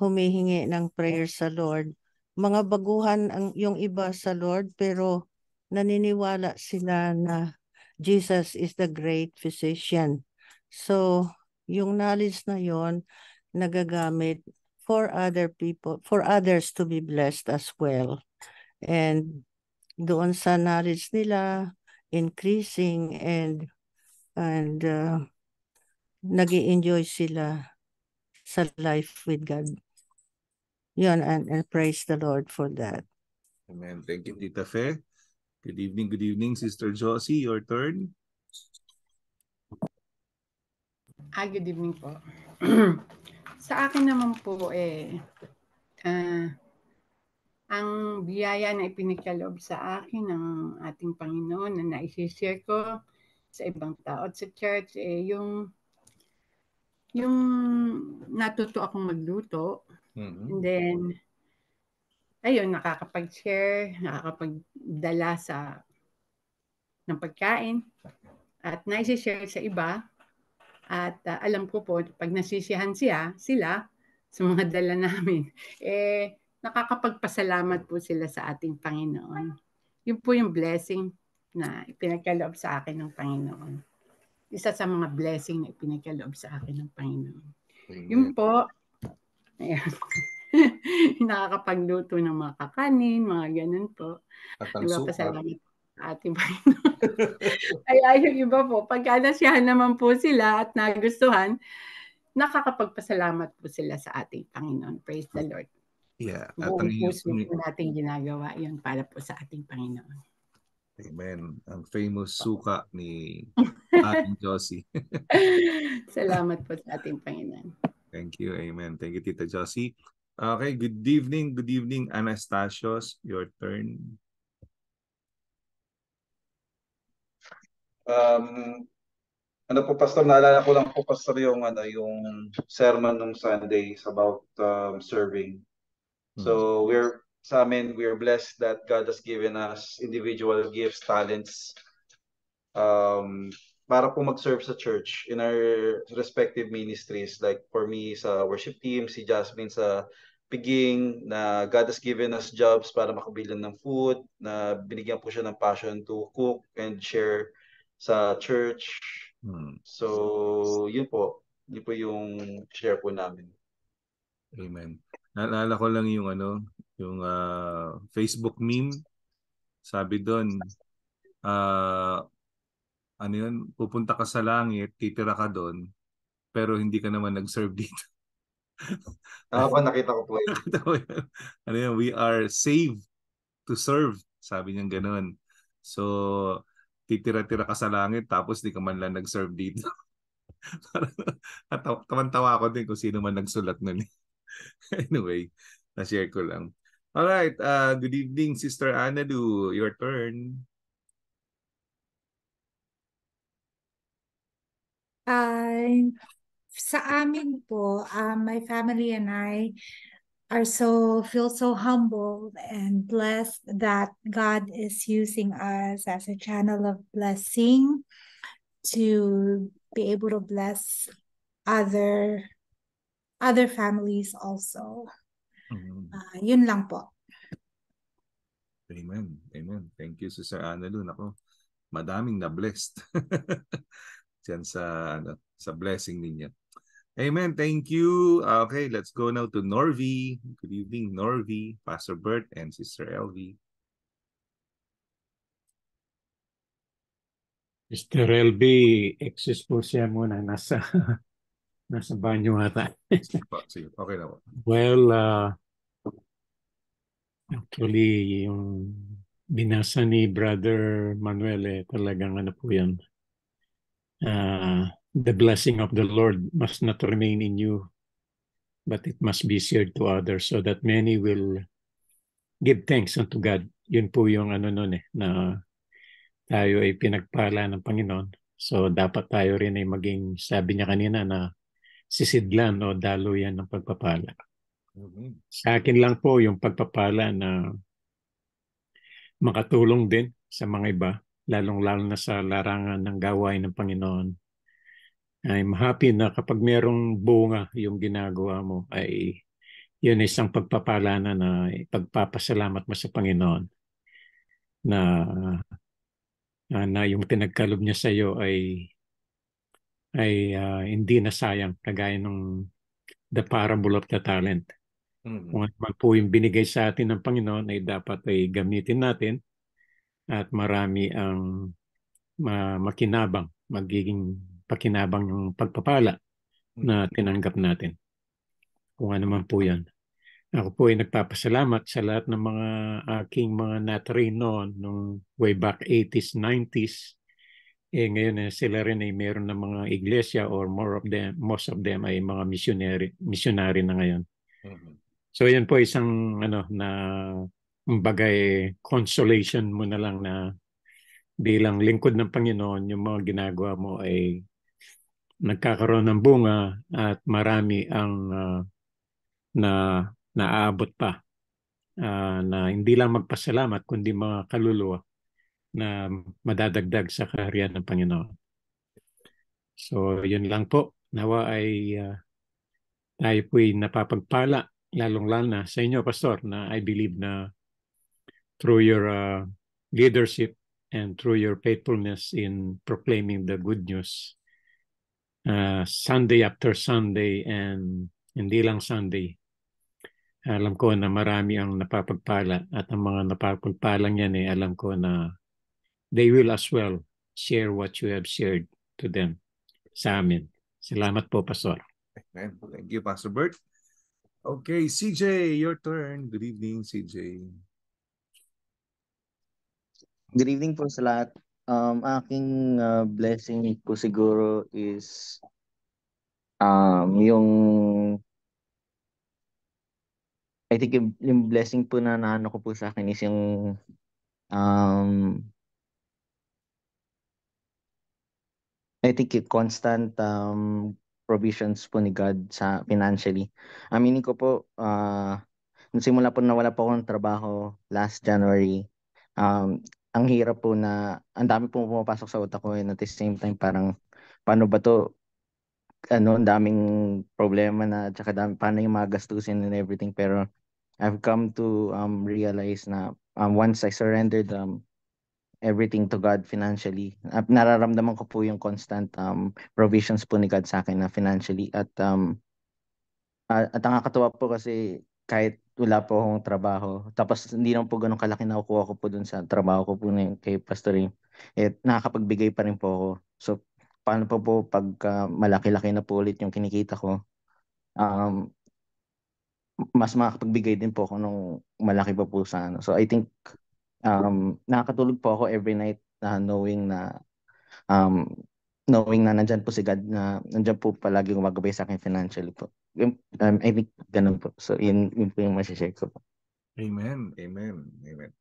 humihingi ng prayer sa Lord. Mga baguhan ang yung iba sa Lord pero naniniwala sila na Jesus is the great physician. So, yung knowledge na yon nagagamit for other people, for others to be blessed as well. And doon sa knowledge nila, increasing and and uh, nag enjoy sila sa life with God. Yun, and, and praise the Lord for that. Amen. Thank you, Tita Fe. Good evening, good evening, Sister Josie. Your turn. Ah, good evening po. sa akin naman po, eh, uh, ang biyaya na ipinagkaloob sa akin ng ating Panginoon na naisishare ko sa ibang tao at sa church, eh, yung yung natuto akong magluto. Mm-hmm. And then, ayun, nakakapag-share, nakakapagdala sa ng pagkain at naisishare sa iba at uh, alam ko po, pag nasisiyahan siya, sila, sa mga dala namin, eh, nakakapagpasalamat po sila sa ating Panginoon. Yun po yung blessing na ipinagkaloob sa akin ng Panginoon. Isa sa mga blessing na ipinagkaloob sa akin ng Panginoon. Yun po, ayan. nakakapagluto ng mga kakanin, mga ganun po. At ang diba, pasalamat Ate Marino. ay, yung iba po, pagka nasyahan naman po sila at nagustuhan, nakakapagpasalamat po sila sa ating Panginoon. Praise the Lord. Yeah. At ang puso po natin ginagawa yun para po sa ating Panginoon. Amen. Ang famous suka ni ating Josie. Salamat po sa ating Panginoon. Thank you. Amen. Thank you, Tita Josie. Okay, good evening. Good evening, Anastasios. Your turn. Um, ano po pastor, naalala ko lang po pastor yung ano yung sermon nung Sunday is about um, serving. So hmm. we're sa amin, we are blessed that God has given us individual gifts, talents um, para po mag-serve sa church in our respective ministries. Like for me sa worship team, si Jasmine sa piging, na God has given us jobs para makabilan ng food, na binigyan po siya ng passion to cook and share sa church. Hmm. So, yun po. Yun po yung share po namin. Amen. Naalala ko lang yung ano, yung uh, Facebook meme. Sabi doon, uh, ah, ano yun, pupunta ka sa langit, titira ka doon, pero hindi ka naman nag-serve dito. Ako ah, pa nakita ko po yun. Ano yun, we are saved to serve. Sabi niya ganun. So, titira-tira ka sa langit tapos di ka man lang nag-serve dito. At tawa ako din kung sino man nagsulat nun. Eh. anyway, na-share ko lang. Alright, uh, good evening Sister Anadu. Your turn. Uh, sa amin po, uh, my family and I, are so feel so humbled and blessed that God is using us as a channel of blessing to be able to bless other other families also. Mm-hmm. Uh, yun lang po. Amen. Amen. Thank you, Sister Annalyn. Ako, madaming na blessed. Diyan sa, ano, sa blessing ninyo. Amen. Thank you. Okay, let's go now to Norvi. Good evening, Norvi, Pastor Bert, and Sister Elvi. Sister Elvi, exist po siya muna. Nasa, nasa banyo ata. sige Okay na po. Well, uh, actually, yung binasa ni Brother Manuel, eh, talagang ano po yan. Uh, the blessing of the Lord must not remain in you, but it must be shared to others so that many will give thanks unto God. Yun po yung ano nun eh, na tayo ay pinagpala ng Panginoon. So dapat tayo rin ay maging, sabi niya kanina na sisidlan o daluyan ng pagpapala. Mm-hmm. Sa akin lang po yung pagpapala na makatulong din sa mga iba, lalong-lalo na sa larangan ng gawain ng Panginoon I'm happy na kapag merong bunga yung ginagawa mo ay yun ay isang pagpapala na pagpapasalamat mo sa Panginoon na uh, na yung pinagkalob niya sa iyo ay ay uh, hindi na sayang kagaya ng the parable of the talent. Mm-hmm. Kung ano po yung binigay sa atin ng Panginoon ay dapat ay gamitin natin at marami ang ma- makinabang magiging pakinabang yung pagpapala na mm-hmm. tinanggap natin. Kung ano man po yan. Ako po ay nagpapasalamat sa lahat ng mga aking mga noon nung way back 80s, 90s. Eh ngayon eh, sila rin ay meron ng mga iglesia or more of them, most of them ay mga missionary, missionary na ngayon. Mm-hmm. So yan po isang ano na bagay eh, consolation mo na lang na bilang lingkod ng Panginoon yung mga ginagawa mo ay nagkakaroon ng bunga at marami ang uh, na naaabot pa uh, na hindi lang magpasalamat kundi mga kaluluwa na madadagdag sa kaharian ng Panginoon. So yun lang po. Nawa ay uh, tayo po'y napapagpala lalong lalo na sa inyo, Pastor, na I believe na through your uh, leadership and through your faithfulness in proclaiming the good news, uh, Sunday after Sunday and hindi lang Sunday. Alam ko na marami ang napapagpala at ang mga napapagpalang yan eh, alam ko na they will as well share what you have shared to them sa amin. Salamat po, Pastor. Amen. Thank you, Pastor Bert. Okay, CJ, your turn. Good evening, CJ. Good evening po sa lahat um aking uh, blessing ko siguro is um yung I think yung, yung blessing po na naano ko po sa akin is yung um I think yung constant um provisions po ni God sa financially. Aminin ko po uh nung simula po nawala po akong trabaho last January um ang hirap po na ang dami po pumapasok sa utak ko and eh, at the same time parang paano ba to ano ang daming problema na at saka dami, paano yung mga gastusin and everything pero I've come to um realize na um, once I surrendered um everything to God financially nararamdaman ko po yung constant um provisions po ni God sa akin na financially at um at, at ang nakakatuwa po kasi kahit wala po akong trabaho. Tapos hindi naman po ganun kalaki na kukuha ko po dun sa trabaho ko po na yun kay pastoring. At eh, nakakapagbigay pa rin po ako. So paano po po pag uh, malaki-laki na po ulit yung kinikita ko? Um, mas makakapagbigay din po ako nung malaki pa po sa ano. So I think um, nakakatulog po ako every night uh, knowing na um, knowing na nandyan po si God na nandyan po palagi gumagabay sa akin financially po um, I think ganun po. So, yun, yun po yung masashare ko po. Amen. Amen. Amen.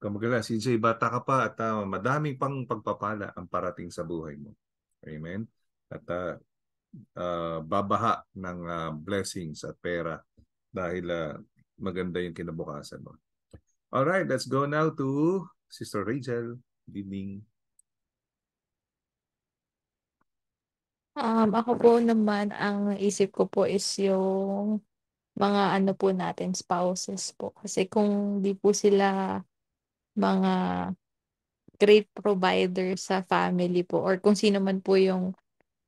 Kumagala, CJ, bata ka pa at uh, madami pang pagpapala ang parating sa buhay mo. Amen. At uh, uh, babaha ng uh, blessings at pera dahil uh, maganda yung kinabukasan mo. All right, let's go now to Sister Rachel. Good evening. Um, ako po naman ang isip ko po is yung mga ano po natin, spouses po. Kasi kung di po sila mga great provider sa family po or kung sino man po yung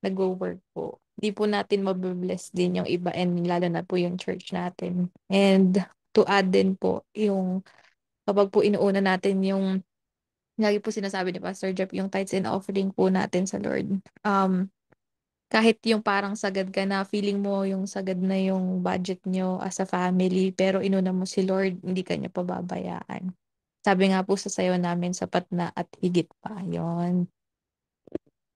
nagwo-work po, di po natin mabibless din yung iba and lalo na po yung church natin. And to add din po yung kapag po inuuna natin yung lagi po sinasabi ni Pastor Jeff yung tithes and offering po natin sa Lord. Um, kahit yung parang sagad ka na, feeling mo yung sagad na yung budget nyo as a family, pero inuna mo si Lord, hindi ka niya pababayaan. Sabi nga po sa sayo namin, sapat na at higit pa. yon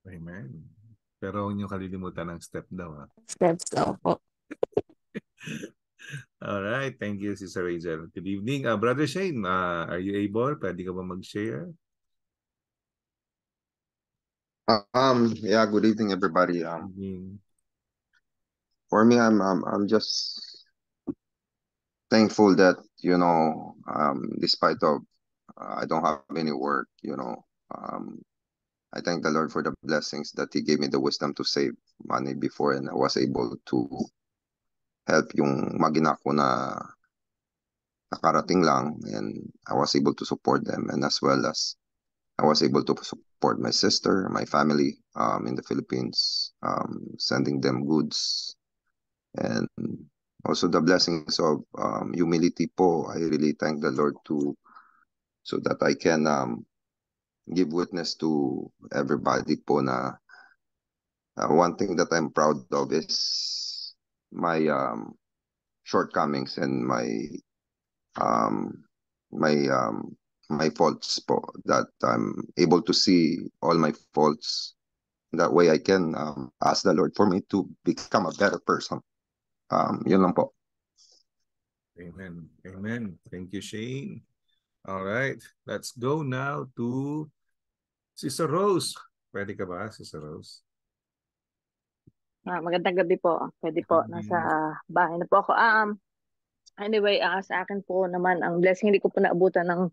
Amen. Pero huwag niyo kalilimutan ng step daw. Ha? Steps, daw All right. Thank you, Sister Rachel. Good evening. Uh, Brother Shane, uh, are you able? Pwede ka ba mag-share? Um, yeah, good evening, everybody. Um, mm-hmm. for me, I'm, I'm, I'm just thankful that, you know, um, despite of, uh, I don't have any work, you know, um, I thank the Lord for the blessings that he gave me the wisdom to save money before and I was able to help yung magina na nakarating lang and I was able to support them and as well as I was able to support my sister, my family um, in the Philippines, um, sending them goods. And also the blessings of um, humility po, I really thank the Lord to so that I can um, give witness to everybody po na uh, one thing that I'm proud of is my um, shortcomings and my um, my um, my faults po that I'm able to see all my faults that way I can um, ask the Lord for me to become a better person um yun lang po Amen. Amen. Thank you, Shane. All right. Let's go now to Sister Rose. Pwede ka ba, Sister Rose? Ah, magandang gabi po. Pwede po. Nasa bahay na po ako. Um, anyway, uh, sa akin po naman, ang blessing hindi ko po naabutan ng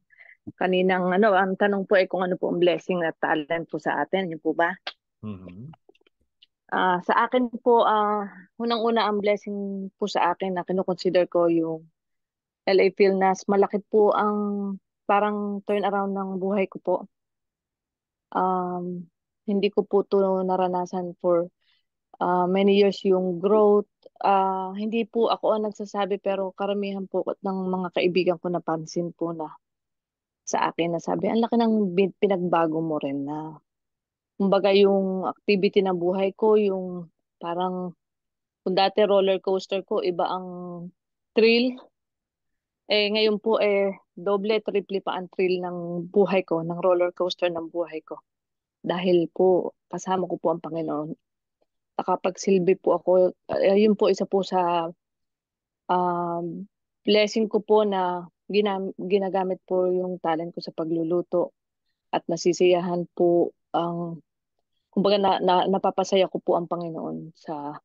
Kaninang ano, ang tanong po ay kung ano po ang blessing na talent po sa atin, yun po ba? Mm-hmm. Uh, sa akin po, uh, unang-una ang blessing po sa akin na kinukonsider ko yung LA Philnas. Malaki po ang parang turnaround ng buhay ko po. Um, hindi ko po ito naranasan for uh, many years yung growth. Uh, hindi po ako ang nagsasabi pero karamihan po ng mga kaibigan ko napansin po na sa akin na sabi, ang laki ng pinagbago mo rin na. Kumbaga yung activity ng buhay ko, yung parang kung dati roller coaster ko, iba ang thrill. Eh ngayon po eh doble, triple pa ang thrill ng buhay ko, ng roller coaster ng buhay ko. Dahil po kasama ko po ang Panginoon. Nakapagsilbi po ako. Eh, ayun po isa po sa um, blessing ko po na ginam- ginagamit po yung talent ko sa pagluluto at nasisiyahan po ang kumbaga na, na napapasaya ko po ang Panginoon sa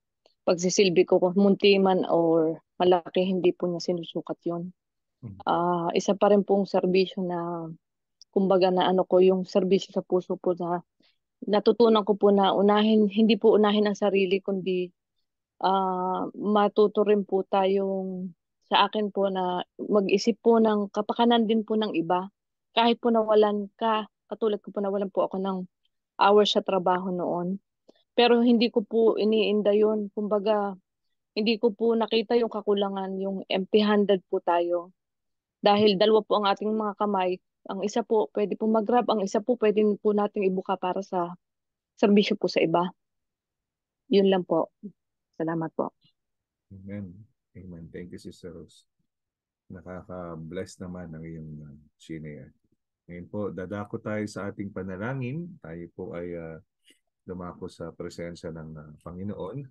pagsisilbi ko kung munti man or malaki hindi po niya sinusukat 'yon. Mm. Ah, uh, isa pa rin pong serbisyo na kumbaga na ano ko yung serbisyo sa puso po na natutunan ko po na unahin hindi po unahin ang sarili kundi uh, matuto rin po tayong sa akin po na mag-isip po ng kapakanan din po ng iba. Kahit po nawalan ka, katulad ko po nawalan po ako ng hours sa trabaho noon. Pero hindi ko po iniinda yun. Kumbaga, hindi ko po nakita yung kakulangan, yung empty-handed po tayo. Dahil dalawa po ang ating mga kamay. Ang isa po pwede po mag-grab, ang isa po pwede po natin ibuka para sa serbisyo po sa iba. Yun lang po. Salamat po. Amen. Amen. Thank you, Sister Rose. Nakaka-bless naman ang iyong uh, ah, sinaya. Ah. Ngayon po, dadako tayo sa ating panalangin. Tayo po ay uh, dumako sa presensya ng uh, Panginoon.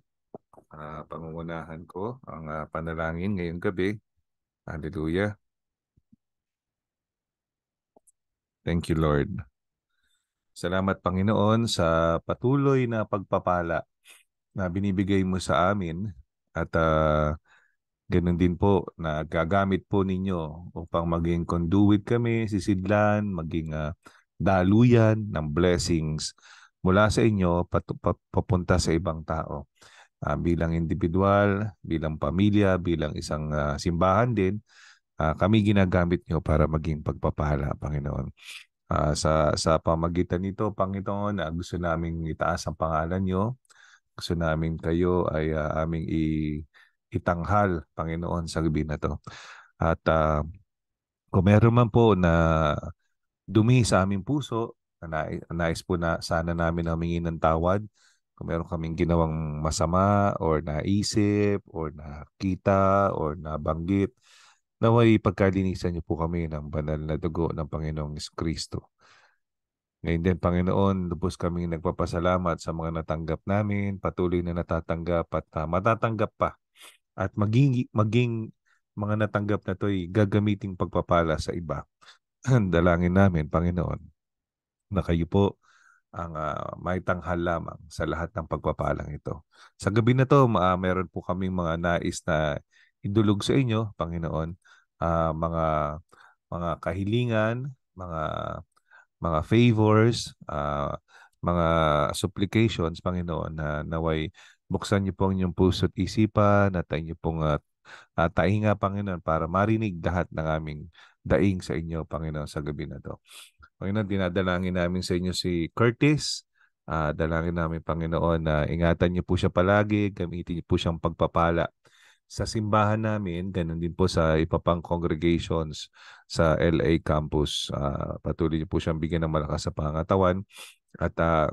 Uh, pangungunahan ko ang uh, panalangin ngayong gabi. Hallelujah. Thank you, Lord. Salamat, Panginoon, sa patuloy na pagpapala na binibigay mo sa amin at uh, Ganun din po, na gagamit po ninyo upang maging conduit kami, sisidlan, maging uh, daluyan ng blessings mula sa inyo pat- papunta sa ibang tao. Uh, bilang individual, bilang pamilya, bilang isang uh, simbahan din, uh, kami ginagamit nyo para maging pagpapala, Panginoon. Uh, sa, sa pamagitan nito, Panginoon, uh, gusto namin itaas ang pangalan nyo. Gusto namin kayo ay uh, aming i- itanghal, Panginoon, sa gabi na to. At uh, kung meron man po na dumi sa aming puso, na nais po na sana namin humingi ng tawad, kung meron kaming ginawang masama or naisip or nakita or nabanggit, naway pagkalinisan niyo po kami ng banal na dugo ng Panginoong Kristo. Ngayon din, Panginoon, lubos kaming nagpapasalamat sa mga natanggap namin, patuloy na natatanggap at uh, matatanggap pa at maging, maging mga natanggap na ito'y gagamiting pagpapala sa iba. Dalangin namin, Panginoon, na kayo po ang uh, may tanghal lamang sa lahat ng pagpapalang ito. Sa gabi na to, uh, meron po kaming mga nais na idulog sa inyo, Panginoon, uh, mga mga kahilingan, mga mga favors, uh, mga supplications, Panginoon, na naway Buksan niyo po ang inyong puso at isipan at ang inyong pong uh, uh, tainga, Panginoon, para marinig lahat ng aming daing sa inyo, Panginoon, sa gabi na to. Panginoon, dinadalangin namin sa inyo si Curtis. Uh, dalangin namin, Panginoon, na uh, ingatan niyo po siya palagi, gamitin niyo po siyang pagpapala sa simbahan namin, ganun din po sa ipapang congregations sa LA campus. Uh, patuloy niyo po siyang bigyan ng malakas sa pangatawan. At uh,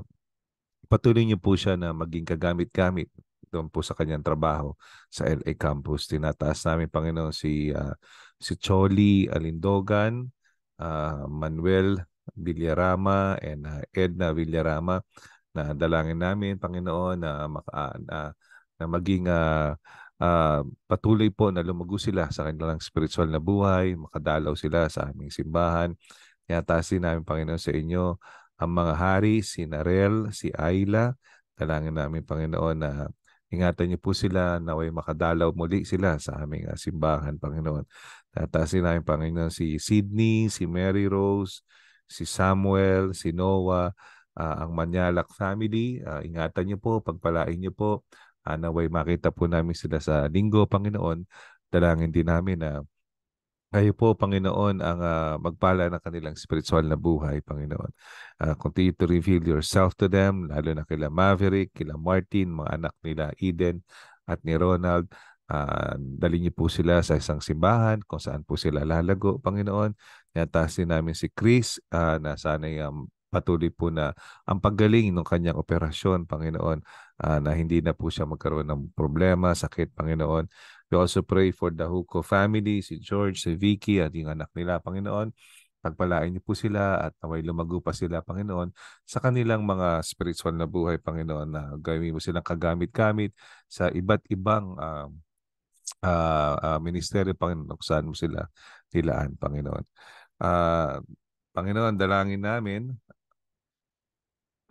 patuloy niyo po siya na maging kagamit-gamit doon po sa kanyang trabaho sa LA campus. Tinataas namin Panginoon si uh, si Choli Alindogan, uh, Manuel Villarama and uh, Edna Villarama na dalangin namin Panginoon na maka, na, na maging uh, uh, patuloy po na lumago sila sa kanilang spiritual na buhay, makadalaw sila sa aming simbahan. Tinataas din namin Panginoon sa inyo ang mga hari, si Narel, si Ayla. Dalangin namin, Panginoon, na ingatan niyo po sila naway makadalaw muli sila sa aming uh, simbahan, Panginoon. Tatasin ah, namin, Panginoon, si Sydney, si Mary Rose, si Samuel, si Noah, uh, ang Manyalak family. Uh, ingatan niyo po, pagpalain niyo po. Uh, naway makita po namin sila sa linggo, Panginoon. Dalangin din namin na uh, kayo po, Panginoon, ang uh, magpala ng kanilang spiritual na buhay, Panginoon. Uh, continue to reveal yourself to them, lalo na kila Maverick, kila Martin, mga anak nila Eden at ni Ronald. Uh, dali niyo po sila sa isang simbahan kung saan po sila lalago, Panginoon. Natasin namin si Chris uh, na sana'y um, patuloy po na ang paggaling ng kanyang operasyon, Panginoon, uh, na hindi na po siya magkaroon ng problema, sakit, Panginoon. We also pray for the Huko family, si George, si Vicky, at yung anak nila, Panginoon. Pagpalain niyo po sila at naway lumago pa sila, Panginoon, sa kanilang mga spiritual na buhay, Panginoon, na gawin mo silang kagamit-gamit sa iba't ibang uh, uh, uh, ministeryo, Panginoon, saan mo sila nilaan, Panginoon. Uh, Panginoon, dalangin namin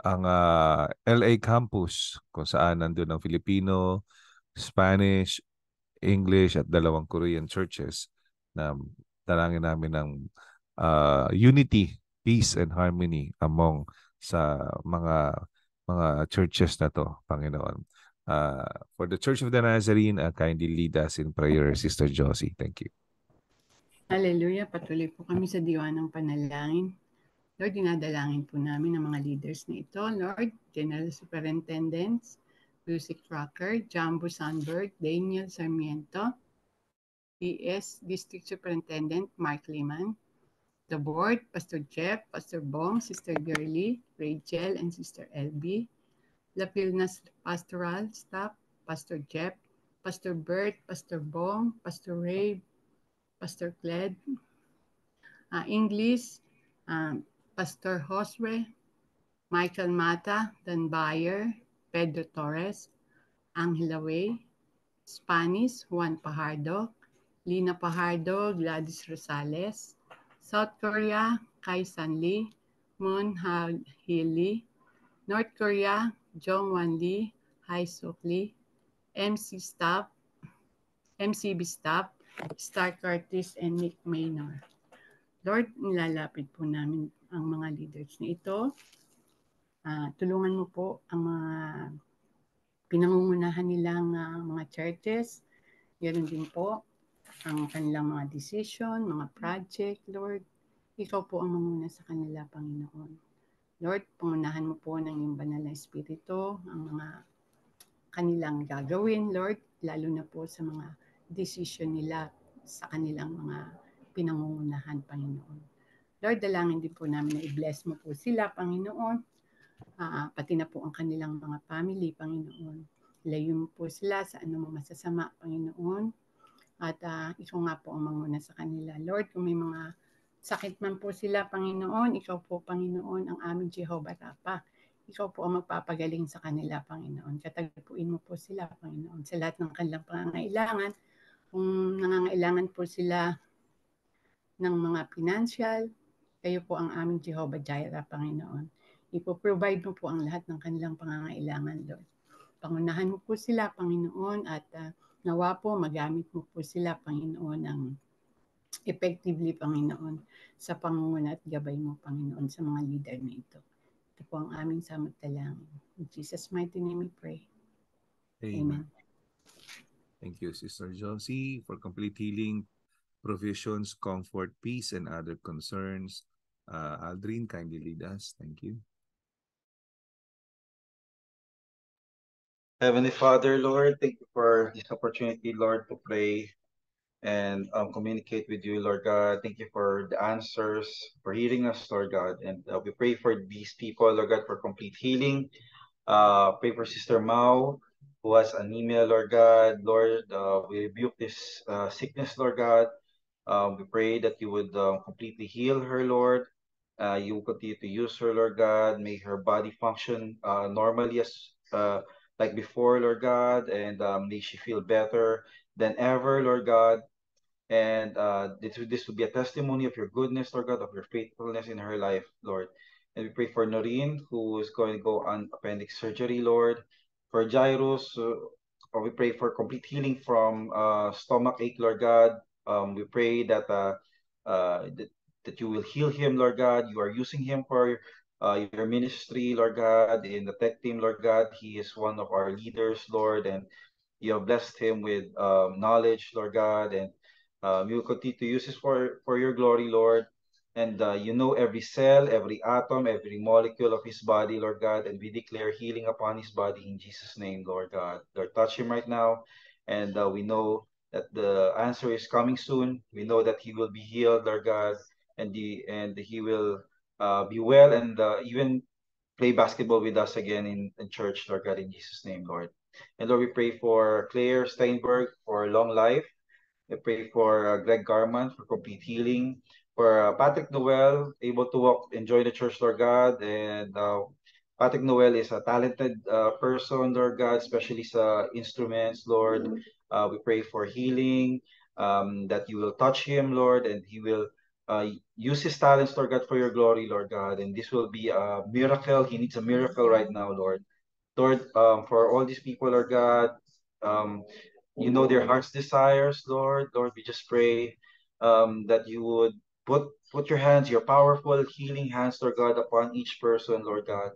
ang uh, ah, LA campus kung saan nandoon ang Filipino, Spanish, English at dalawang Korean churches na talangin namin ng uh, unity, peace and harmony among sa mga mga churches na to, Panginoon. Uh, for the Church of the Nazarene, uh, kindly lead us in prayer, Sister Josie. Thank you. Hallelujah. Patuloy po kami sa diwa ng panalangin. Lord, dinadalangin po namin ang mga leaders na ito. Lord, General Superintendents, Music Crocker, Jambo Sandberg, Daniel Sarmiento, PS District Superintendent Mark Liman, the board, Pastor Jeff, Pastor Bong, Sister Girly, Rachel, and Sister LB, La Pilnas Pastoral Staff, Pastor Jeff, Pastor Bert, Pastor Bong, Pastor Ray, Pastor Cled, uh, English, um, Pastor Josue, Michael Mata, Dan Bayer, Pedro Torres, Angela Way, Spanish, Juan Pajardo, Lina Pajardo, Gladys Rosales, South Korea, Kai San Lee, Moon Ha Lee, North Korea, Jong Wan Lee, Hai Suk Lee, MC staff, MCB staff, Star Curtis, and Nick Maynor. Lord, nilalapit po namin ang mga leaders na ito. Uh, tulungan mo po ang mga pinangungunahan nilang uh, mga churches. Ganoon din po ang kanilang mga decision, mga project, Lord. Ikaw po ang manguna sa kanila, Panginoon. Lord, pangunahan mo po ng iyong banal na espiritu ang mga kanilang gagawin, Lord, lalo na po sa mga decision nila sa kanilang mga pinangungunahan, Panginoon. Lord, dalangin din po namin na i-bless mo po sila, Panginoon. Uh, pati na po ang kanilang mga family, Panginoon. Layo mo po sila sa anumang masasama, Panginoon. At uh, ikaw nga po ang manguna sa kanila. Lord, kung may mga sakit man po sila, Panginoon, ikaw po, Panginoon, ang aming Jehovah Rapha. Ikaw po ang magpapagaling sa kanila, Panginoon. Katagpuin mo po sila, Panginoon, sa lahat ng kanilang pangangailangan. Kung nangangailangan po sila ng mga financial, kayo po ang aming Jehovah Jireh, Panginoon. Ipoprovide mo po ang lahat ng kanilang pangangailangan, Lord. Pangunahan mo po sila, Panginoon, at uh, nawa po magamit mo po sila, Panginoon, ang effectively, Panginoon, sa pangunguna at gabay mo, Panginoon, sa mga leader na ito. Ito po ang aming samot In Jesus' mighty name we pray. Amen. Amen. Thank you, Sister Josie, for complete healing, provisions, comfort, peace, and other concerns Uh, Aldrin, kindly lead us. Thank you. Heavenly Father, Lord, thank you for this opportunity, Lord, to pray and um, communicate with you, Lord God. Thank you for the answers, for hearing us, Lord God. And uh, we pray for these people, Lord God, for complete healing. Uh, pray for Sister Mao, who has anemia, Lord God. Lord, uh, we rebuke this uh, sickness, Lord God. Uh, we pray that you would um, completely heal her, Lord. Uh, you will continue to use her, Lord God. May her body function uh, normally as uh, like before, Lord God, and um, may she feel better than ever, Lord God. And uh, this, this will be a testimony of your goodness, Lord God, of your faithfulness in her life, Lord. And we pray for Noreen, who is going to go on appendix surgery, Lord. For Jairus, uh, we pray for complete healing from uh, stomach ache, Lord God. Um, we pray that, uh, uh, that that you will heal him, Lord God. You are using him for uh, your ministry, Lord God, in the tech team, Lord God. He is one of our leaders, Lord, and you have blessed him with um, knowledge, Lord God, and um, you continue to use this for, for your glory, Lord. And uh, you know every cell, every atom, every molecule of his body, Lord God, and we declare healing upon his body in Jesus' name, Lord God. Lord, touch him right now, and uh, we know that the answer is coming soon. We know that he will be healed, Lord God and the and he will uh, be well and uh, even play basketball with us again in, in church, Lord God, in Jesus' name, Lord. And Lord, we pray for Claire Steinberg for long life. We pray for uh, Greg Garman for complete healing. For uh, Patrick Noel, able to walk, enjoy the church, Lord God. And uh, Patrick Noel is a talented uh, person, Lord God, especially sa instruments, Lord. Mm -hmm. we pray for healing, um, that you will touch him, Lord, and he will uh, use his talents, Lord God, for your glory, Lord God. And this will be a miracle. He needs a miracle right now, Lord. Lord, um, for all these people, Lord God, um, you know their heart's desires, Lord. Lord, we just pray um, that you would put put your hands, your powerful healing hands, Lord God, upon each person, Lord God.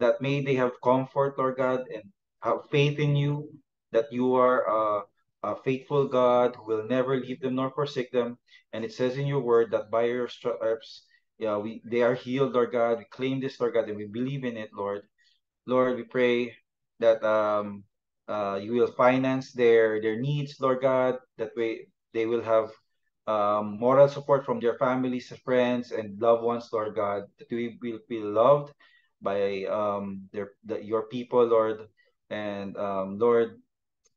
That may they have comfort, Lord God, and have faith in you that you are uh, a faithful God who will never leave them nor forsake them. And it says in your word that by your stripes, yeah, we they are healed, Lord God. We claim this, Lord God, and we believe in it, Lord. Lord, we pray that um uh you will finance their their needs, Lord God. That way they will have um, moral support from their families, friends, and loved ones, Lord God. That we will be loved by um their the, your people, Lord. And um, Lord,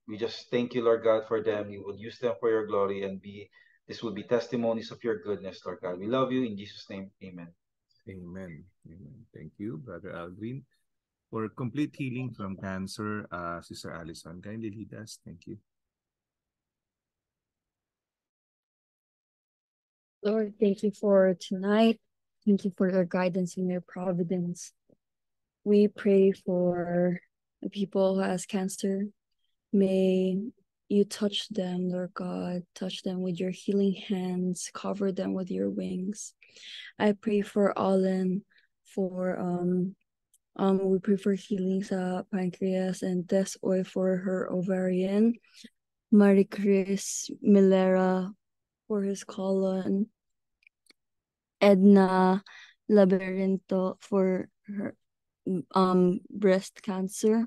we just thank you, Lord God, for them. You will use them for your glory and be this will be testimonies of your goodness, Lord God. We love you in Jesus' name. Amen. Amen. Amen. Thank you, Brother Alvin. For complete healing from cancer, uh, Sister Allison, kindly lead us. Thank you. Lord, thank you for tonight. Thank you for your guidance and your providence. We pray for the people who has cancer, May you touch them, Lord God. Touch them with your healing hands. Cover them with your wings. I pray for Alan, for um, um, we pray for healing sa pancreas and Desoy for her ovarian. Marie Chris Milera for his colon. Edna Labyrintho for her um breast cancer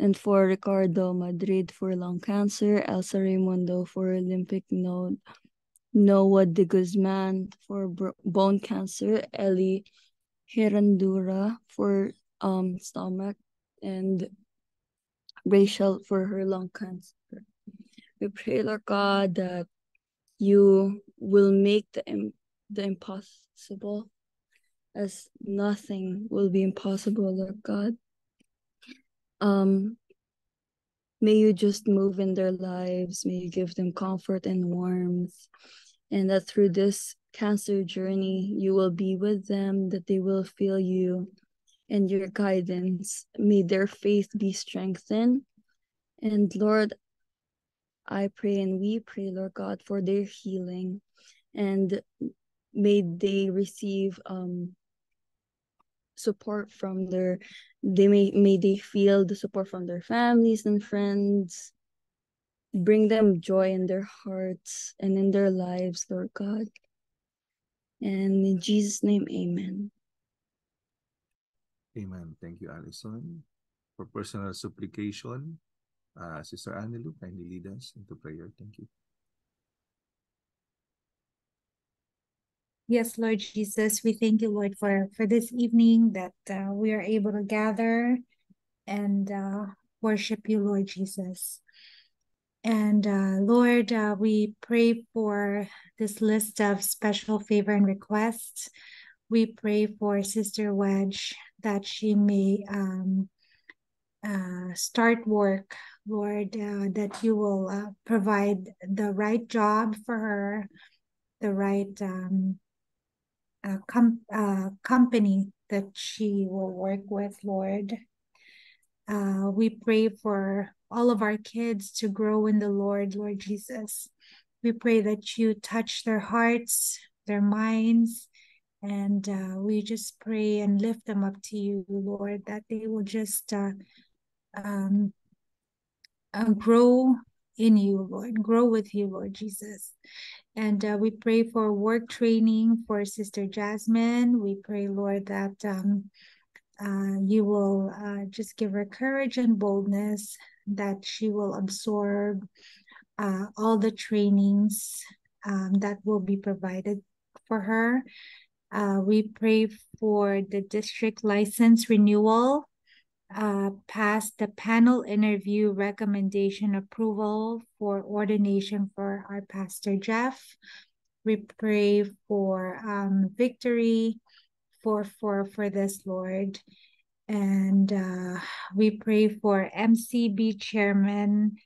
and for Ricardo Madrid for lung cancer, Elsa Raimondo for Olympic node, Noah de Guzman for bone cancer, Ellie Hirandura for um stomach, and Rachel for her lung cancer. We pray, Lord God, that you will make the, Im the impossible as nothing will be impossible, Lord God. Um, may you just move in their lives. May you give them comfort and warmth. And that through this cancer journey, you will be with them, that they will feel you and your guidance. May their faith be strengthened. And Lord, I pray and we pray, Lord God, for their healing. And may they receive um, support from their they may may they feel the support from their families and friends bring them joy in their hearts and in their lives lord god and in jesus name amen amen thank you allison for personal supplication uh, sister annilu kindly lead us into prayer thank you Yes, Lord Jesus, we thank you, Lord, for, for this evening that uh, we are able to gather and uh, worship you, Lord Jesus. And uh, Lord, uh, we pray for this list of special favor and requests. We pray for Sister Wedge that she may um, uh, start work, Lord, uh, that you will provide the right job for her, the right um, a com- uh, company that she will work with, Lord. Uh, we pray for all of our kids to grow in the Lord, Lord Jesus. We pray that you touch their hearts, their minds, and uh, we just pray and lift them up to you, Lord, that they will just uh, um, uh, grow in you, Lord, grow with you, Lord Jesus. And uh, we pray for work training for Sister Jasmine. We pray, Lord, that um, uh, you will uh, just give her courage and boldness, that she will absorb uh, all the trainings um, that will be provided for her. Uh, we pray for the district license renewal uh, passed the panel interview recommendation approval for ordination for our pastor Jeff. We pray for um, victory for for for this Lord, and uh, we pray for MCB Chairman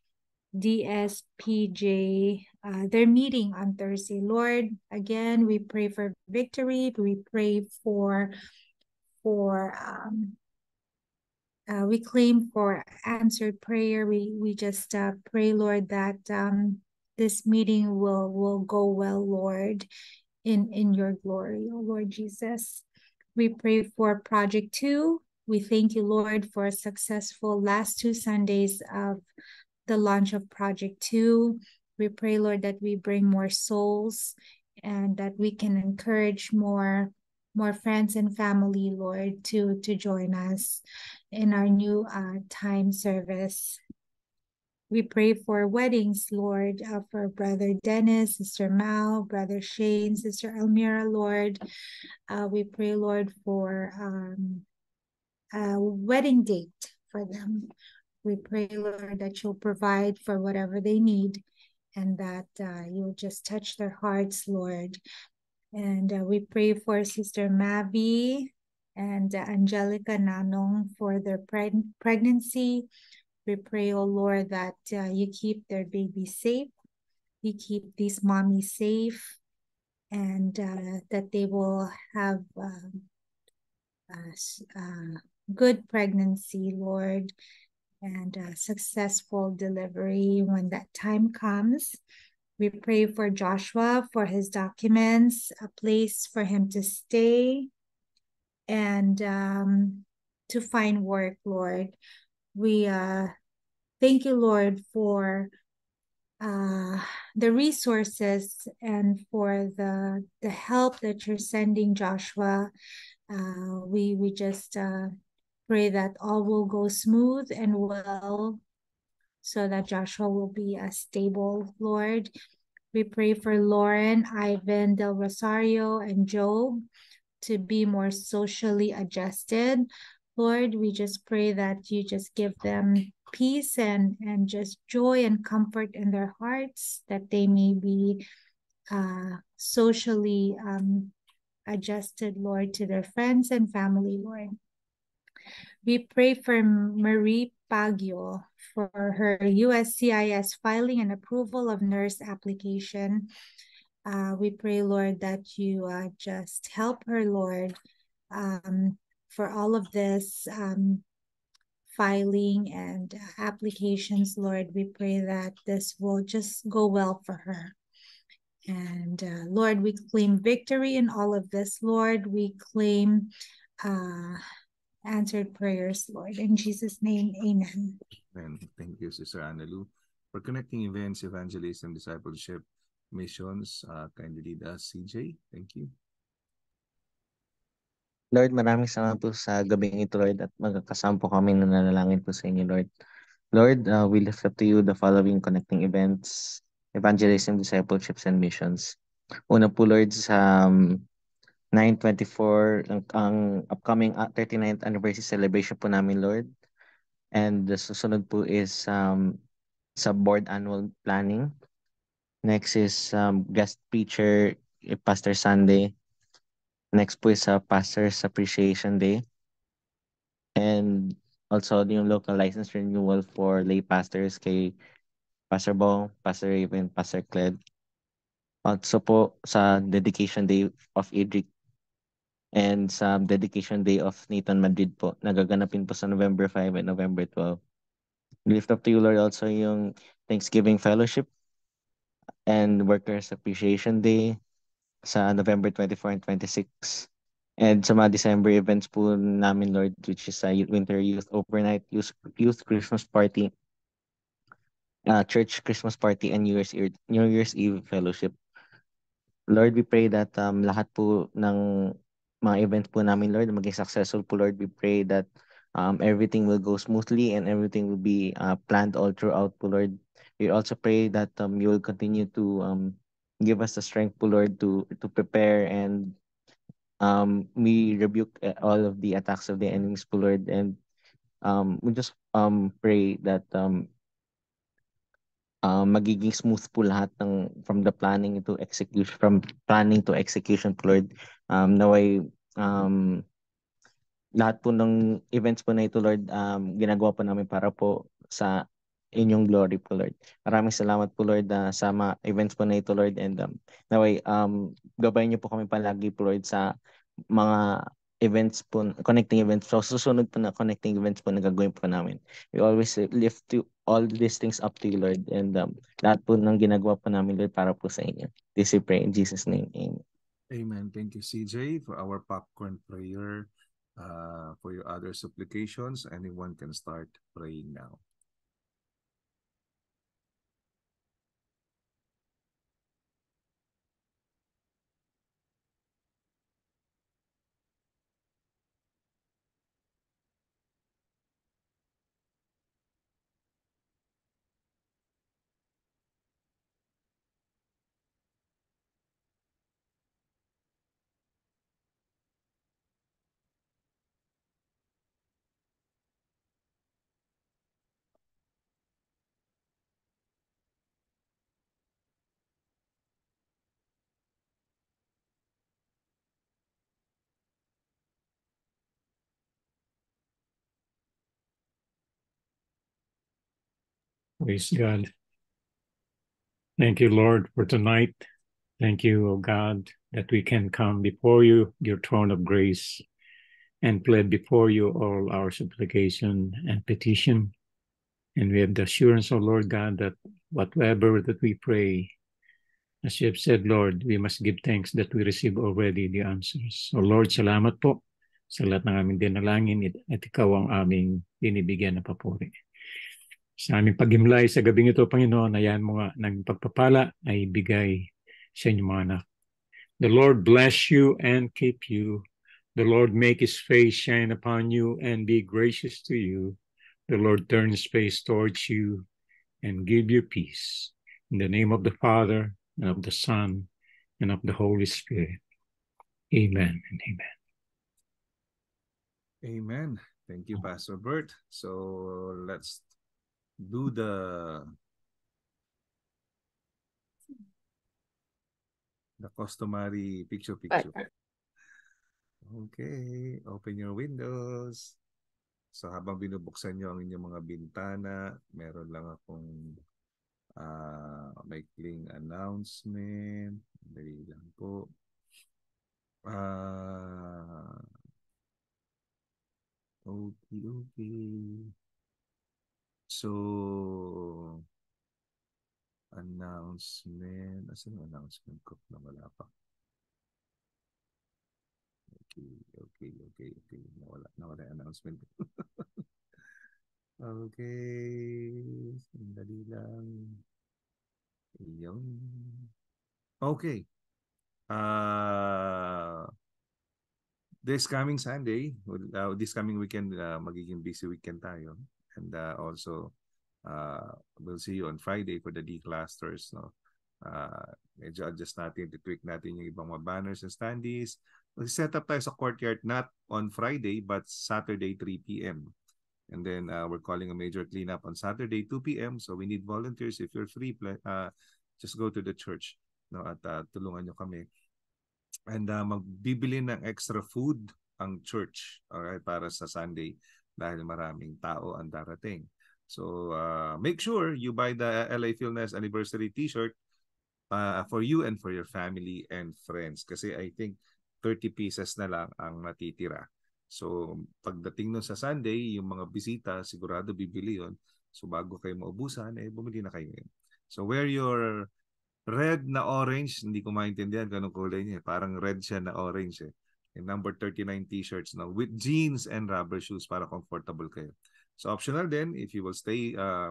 DSPJ. Uh, their meeting on Thursday, Lord. Again, we pray for victory. We pray for for um, uh, we claim for answered prayer. We we just uh, pray, Lord, that um, this meeting will will go well, Lord, in in your glory, oh Lord Jesus. We pray for Project Two. We thank you, Lord, for a successful last two Sundays of the launch of Project Two. We pray, Lord, that we bring more souls and that we can encourage more more friends and family, Lord, to to join us in our new uh, time service. We pray for weddings, Lord, uh, for Brother Dennis, Sister Mal, Brother Shane, Sister Elmira, Lord. Uh, we pray, Lord, for um, a wedding date for them. We pray, Lord, that you'll provide for whatever they need and that uh, you'll just touch their hearts, Lord, and uh, we pray for Sister Mavi and uh, Angelica Nanong for their preg- pregnancy. We pray, O oh Lord, that uh, you keep their baby safe, you keep these mommies safe, and uh, that they will have um, good pregnancy, Lord, and successful delivery when that time comes. We pray for Joshua, for his documents, a place for him to stay, and um, to find work, Lord. We uh, thank you, Lord, for uh, the resources and for the the help that you're sending Joshua. Uh, we we just uh, pray that all will go smooth and well so that Joshua will be a stable Lord. We pray for Lauren, Ivan, Del Rosario, and Job to be more socially adjusted. Lord, we just pray that you just give them peace and, and just joy and comfort in their hearts, that they may be uh, socially um, adjusted, Lord, to their friends and family, Lord. We pray for Marie Baguio for her USCIS filing and approval of nurse application. Uh, we pray, Lord, that you uh, just help her, Lord, um, for all of this um, filing and applications, Lord. We pray that this will just go well for her. And uh, Lord, we claim victory in all of this, Lord. We claim uh, answered prayers, Lord. In Jesus' name, amen. Amen. Thank you, Sister Analu, for connecting events, evangelism, discipleship, missions. Uh, kindly lead us, CJ. Thank you. Lord, maraming salamat po sa gabing ito, Lord, at magkakasama po kami na nanalangin po sa inyo, Lord. Lord, uh, we lift up to you the following connecting events, evangelism, discipleships, and missions. Una po, Lord, sa um, 924 ang, ang upcoming 39th uh, anniversary celebration po namin Lord. And the susunod po is um, sa board annual planning. Next is um, guest preacher eh, Pastor Sunday. Next po is sa uh, Pastor's Appreciation Day. And also yung local license renewal for lay pastors kay Pastor Bong, Pastor Raven, Pastor Cled. Also po sa Dedication Day of Edric and sa dedication day of Nathan Madrid po. Nagaganapin po sa November 5 and November 12. We lift up to you, Lord, also yung Thanksgiving Fellowship and Workers Appreciation Day sa November 24 and 26. And sa mga December events po namin, Lord, which is sa uh, Winter Youth Overnight Youth, Youth Christmas Party, uh, Church Christmas Party, and New Year's, New Year's Eve Fellowship. Lord, we pray that um, lahat po ng mga event po namin, Lord. Maging successful po, Lord. We pray that um, everything will go smoothly and everything will be uh, planned all throughout, po, Lord. We also pray that um, you will continue to um, give us the strength, po, Lord, to, to prepare and um, we rebuke eh, all of the attacks of the enemies, po, Lord. And um, we just um, pray that um, uh, magiging smooth po lahat ng from the planning to execution from planning to execution Lord um naway Um, lahat po ng events po na ito, Lord, um, ginagawa po namin para po sa inyong glory po, Lord. Maraming salamat po, Lord, uh, sa mga events po na ito, Lord. And um, naway, um, gabayan niyo po kami palagi po, Lord, sa mga events po, connecting events So, susunod po na connecting events po na gagawin po namin. We always lift to all these things up to you, Lord. And um, lahat po ng ginagawa po namin, Lord, para po sa inyo. This we pray in Jesus' name. Amen. Amen. Thank you, CJ, for our popcorn prayer. Uh, for your other supplications, anyone can start praying now. Praise God. Thank you, Lord, for tonight. Thank you, O God, that we can come before you, your throne of grace, and plead before you all our supplication and petition. And we have the assurance, O Lord God, that whatever that we pray, as you have said, Lord, we must give thanks that we receive already the answers. O Lord, salamat po sa lahat ng aming dinalangin at ikaw ang aming binibigyan na papuri. Sa aming paghimlay sa gabing ito, Panginoon, ayan mo nga ng pagpapala ay bigay sa inyong mga anak. The Lord bless you and keep you. The Lord make His face shine upon you and be gracious to you. The Lord turn His face towards you and give you peace. In the name of the Father, and of the Son, and of the Holy Spirit. Amen and amen. Amen. Thank you, oh. Pastor Bert. So let's do the the customary picture picture. Okay, open your windows. So habang binubuksan niyo ang inyong mga bintana, meron lang akong uh, maikling announcement. Dali lang po. Uh, okay, okay. So, announcement. Asan yung announcement ko? Na wala pa. Okay, okay, okay, okay. Nawala, nawala yung announcement ko. okay. Sandali lang. Ayun. Okay. Uh, this coming Sunday, uh, this coming weekend, uh, magiging busy weekend tayo and uh, also uh, we'll see you on Friday for the declusters no uh, medyo adjust natin tweak natin yung ibang mga banners and standees mag-set up tayo sa courtyard not on Friday but Saturday 3 p.m. And then uh, we're calling a major cleanup on Saturday 2 p.m. So we need volunteers. If you're free, uh, just go to the church no at uh, tulungan nyo kami. And uh, magbibili ng extra food ang church okay, para sa Sunday dahil maraming tao ang darating. So uh, make sure you buy the LA Fitness anniversary t-shirt uh, for you and for your family and friends kasi I think 30 pieces na lang ang natitira. So pagdating nun sa Sunday, yung mga bisita sigurado bibili yon. So bago kayo maubusan, eh bumili na kayo yun. So wear your red na orange, hindi ko maintindihan kung anong kulay niya. Parang red siya na orange eh. Yung number 39 t-shirts no with jeans and rubber shoes para comfortable kayo. So optional then if you will stay uh, ah,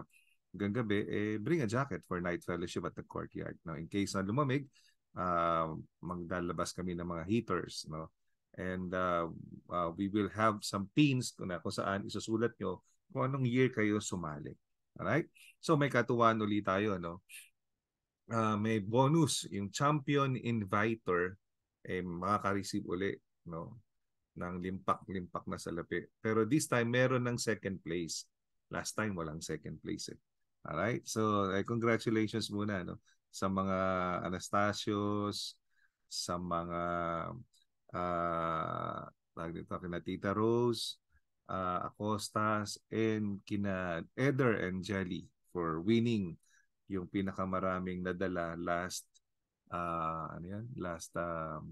gabi, eh, bring a jacket for night fellowship at the courtyard. No? In case na lumamig, uh, maglalabas kami ng mga heaters. No? And uh, uh, we will have some pins kung, kung saan isusulat nyo kung anong year kayo sumali. Alright? So may katuwaan ulit tayo. No? Uh, may bonus, yung champion inviter, eh, makaka-receive uli no ng limpak-limpak na salapi. Pero this time, meron ng second place. Last time, walang second place. Eh. Alright? So, eh, congratulations muna no? sa mga Anastasios, sa mga uh, ah, dito, kina Tita Rose, uh, Acostas, and kina Eder and Jelly for winning yung pinakamaraming nadala last uh, ano yan? last um,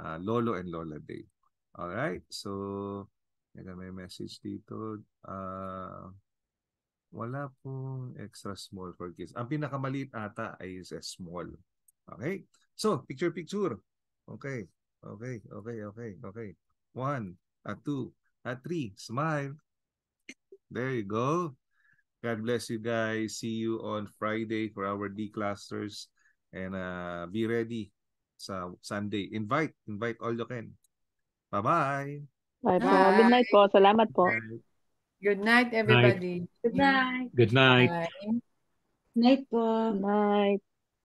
uh, Lolo and Lola Day. All right. So, may message dito. Uh, wala pong extra small for kids. Ang pinakamaliit ata ay is small. Okay? So, picture-picture. Okay. Okay, okay, okay, okay. One, at two, at three. Smile. There you go. God bless you guys. See you on Friday for our D clusters. And uh, be ready sa Sunday. Invite. Invite all you can. Bye-bye. Bye Bye. Good night po. Salamat po. Good night, everybody. Good night. Good night. Good night, Good night po. Night.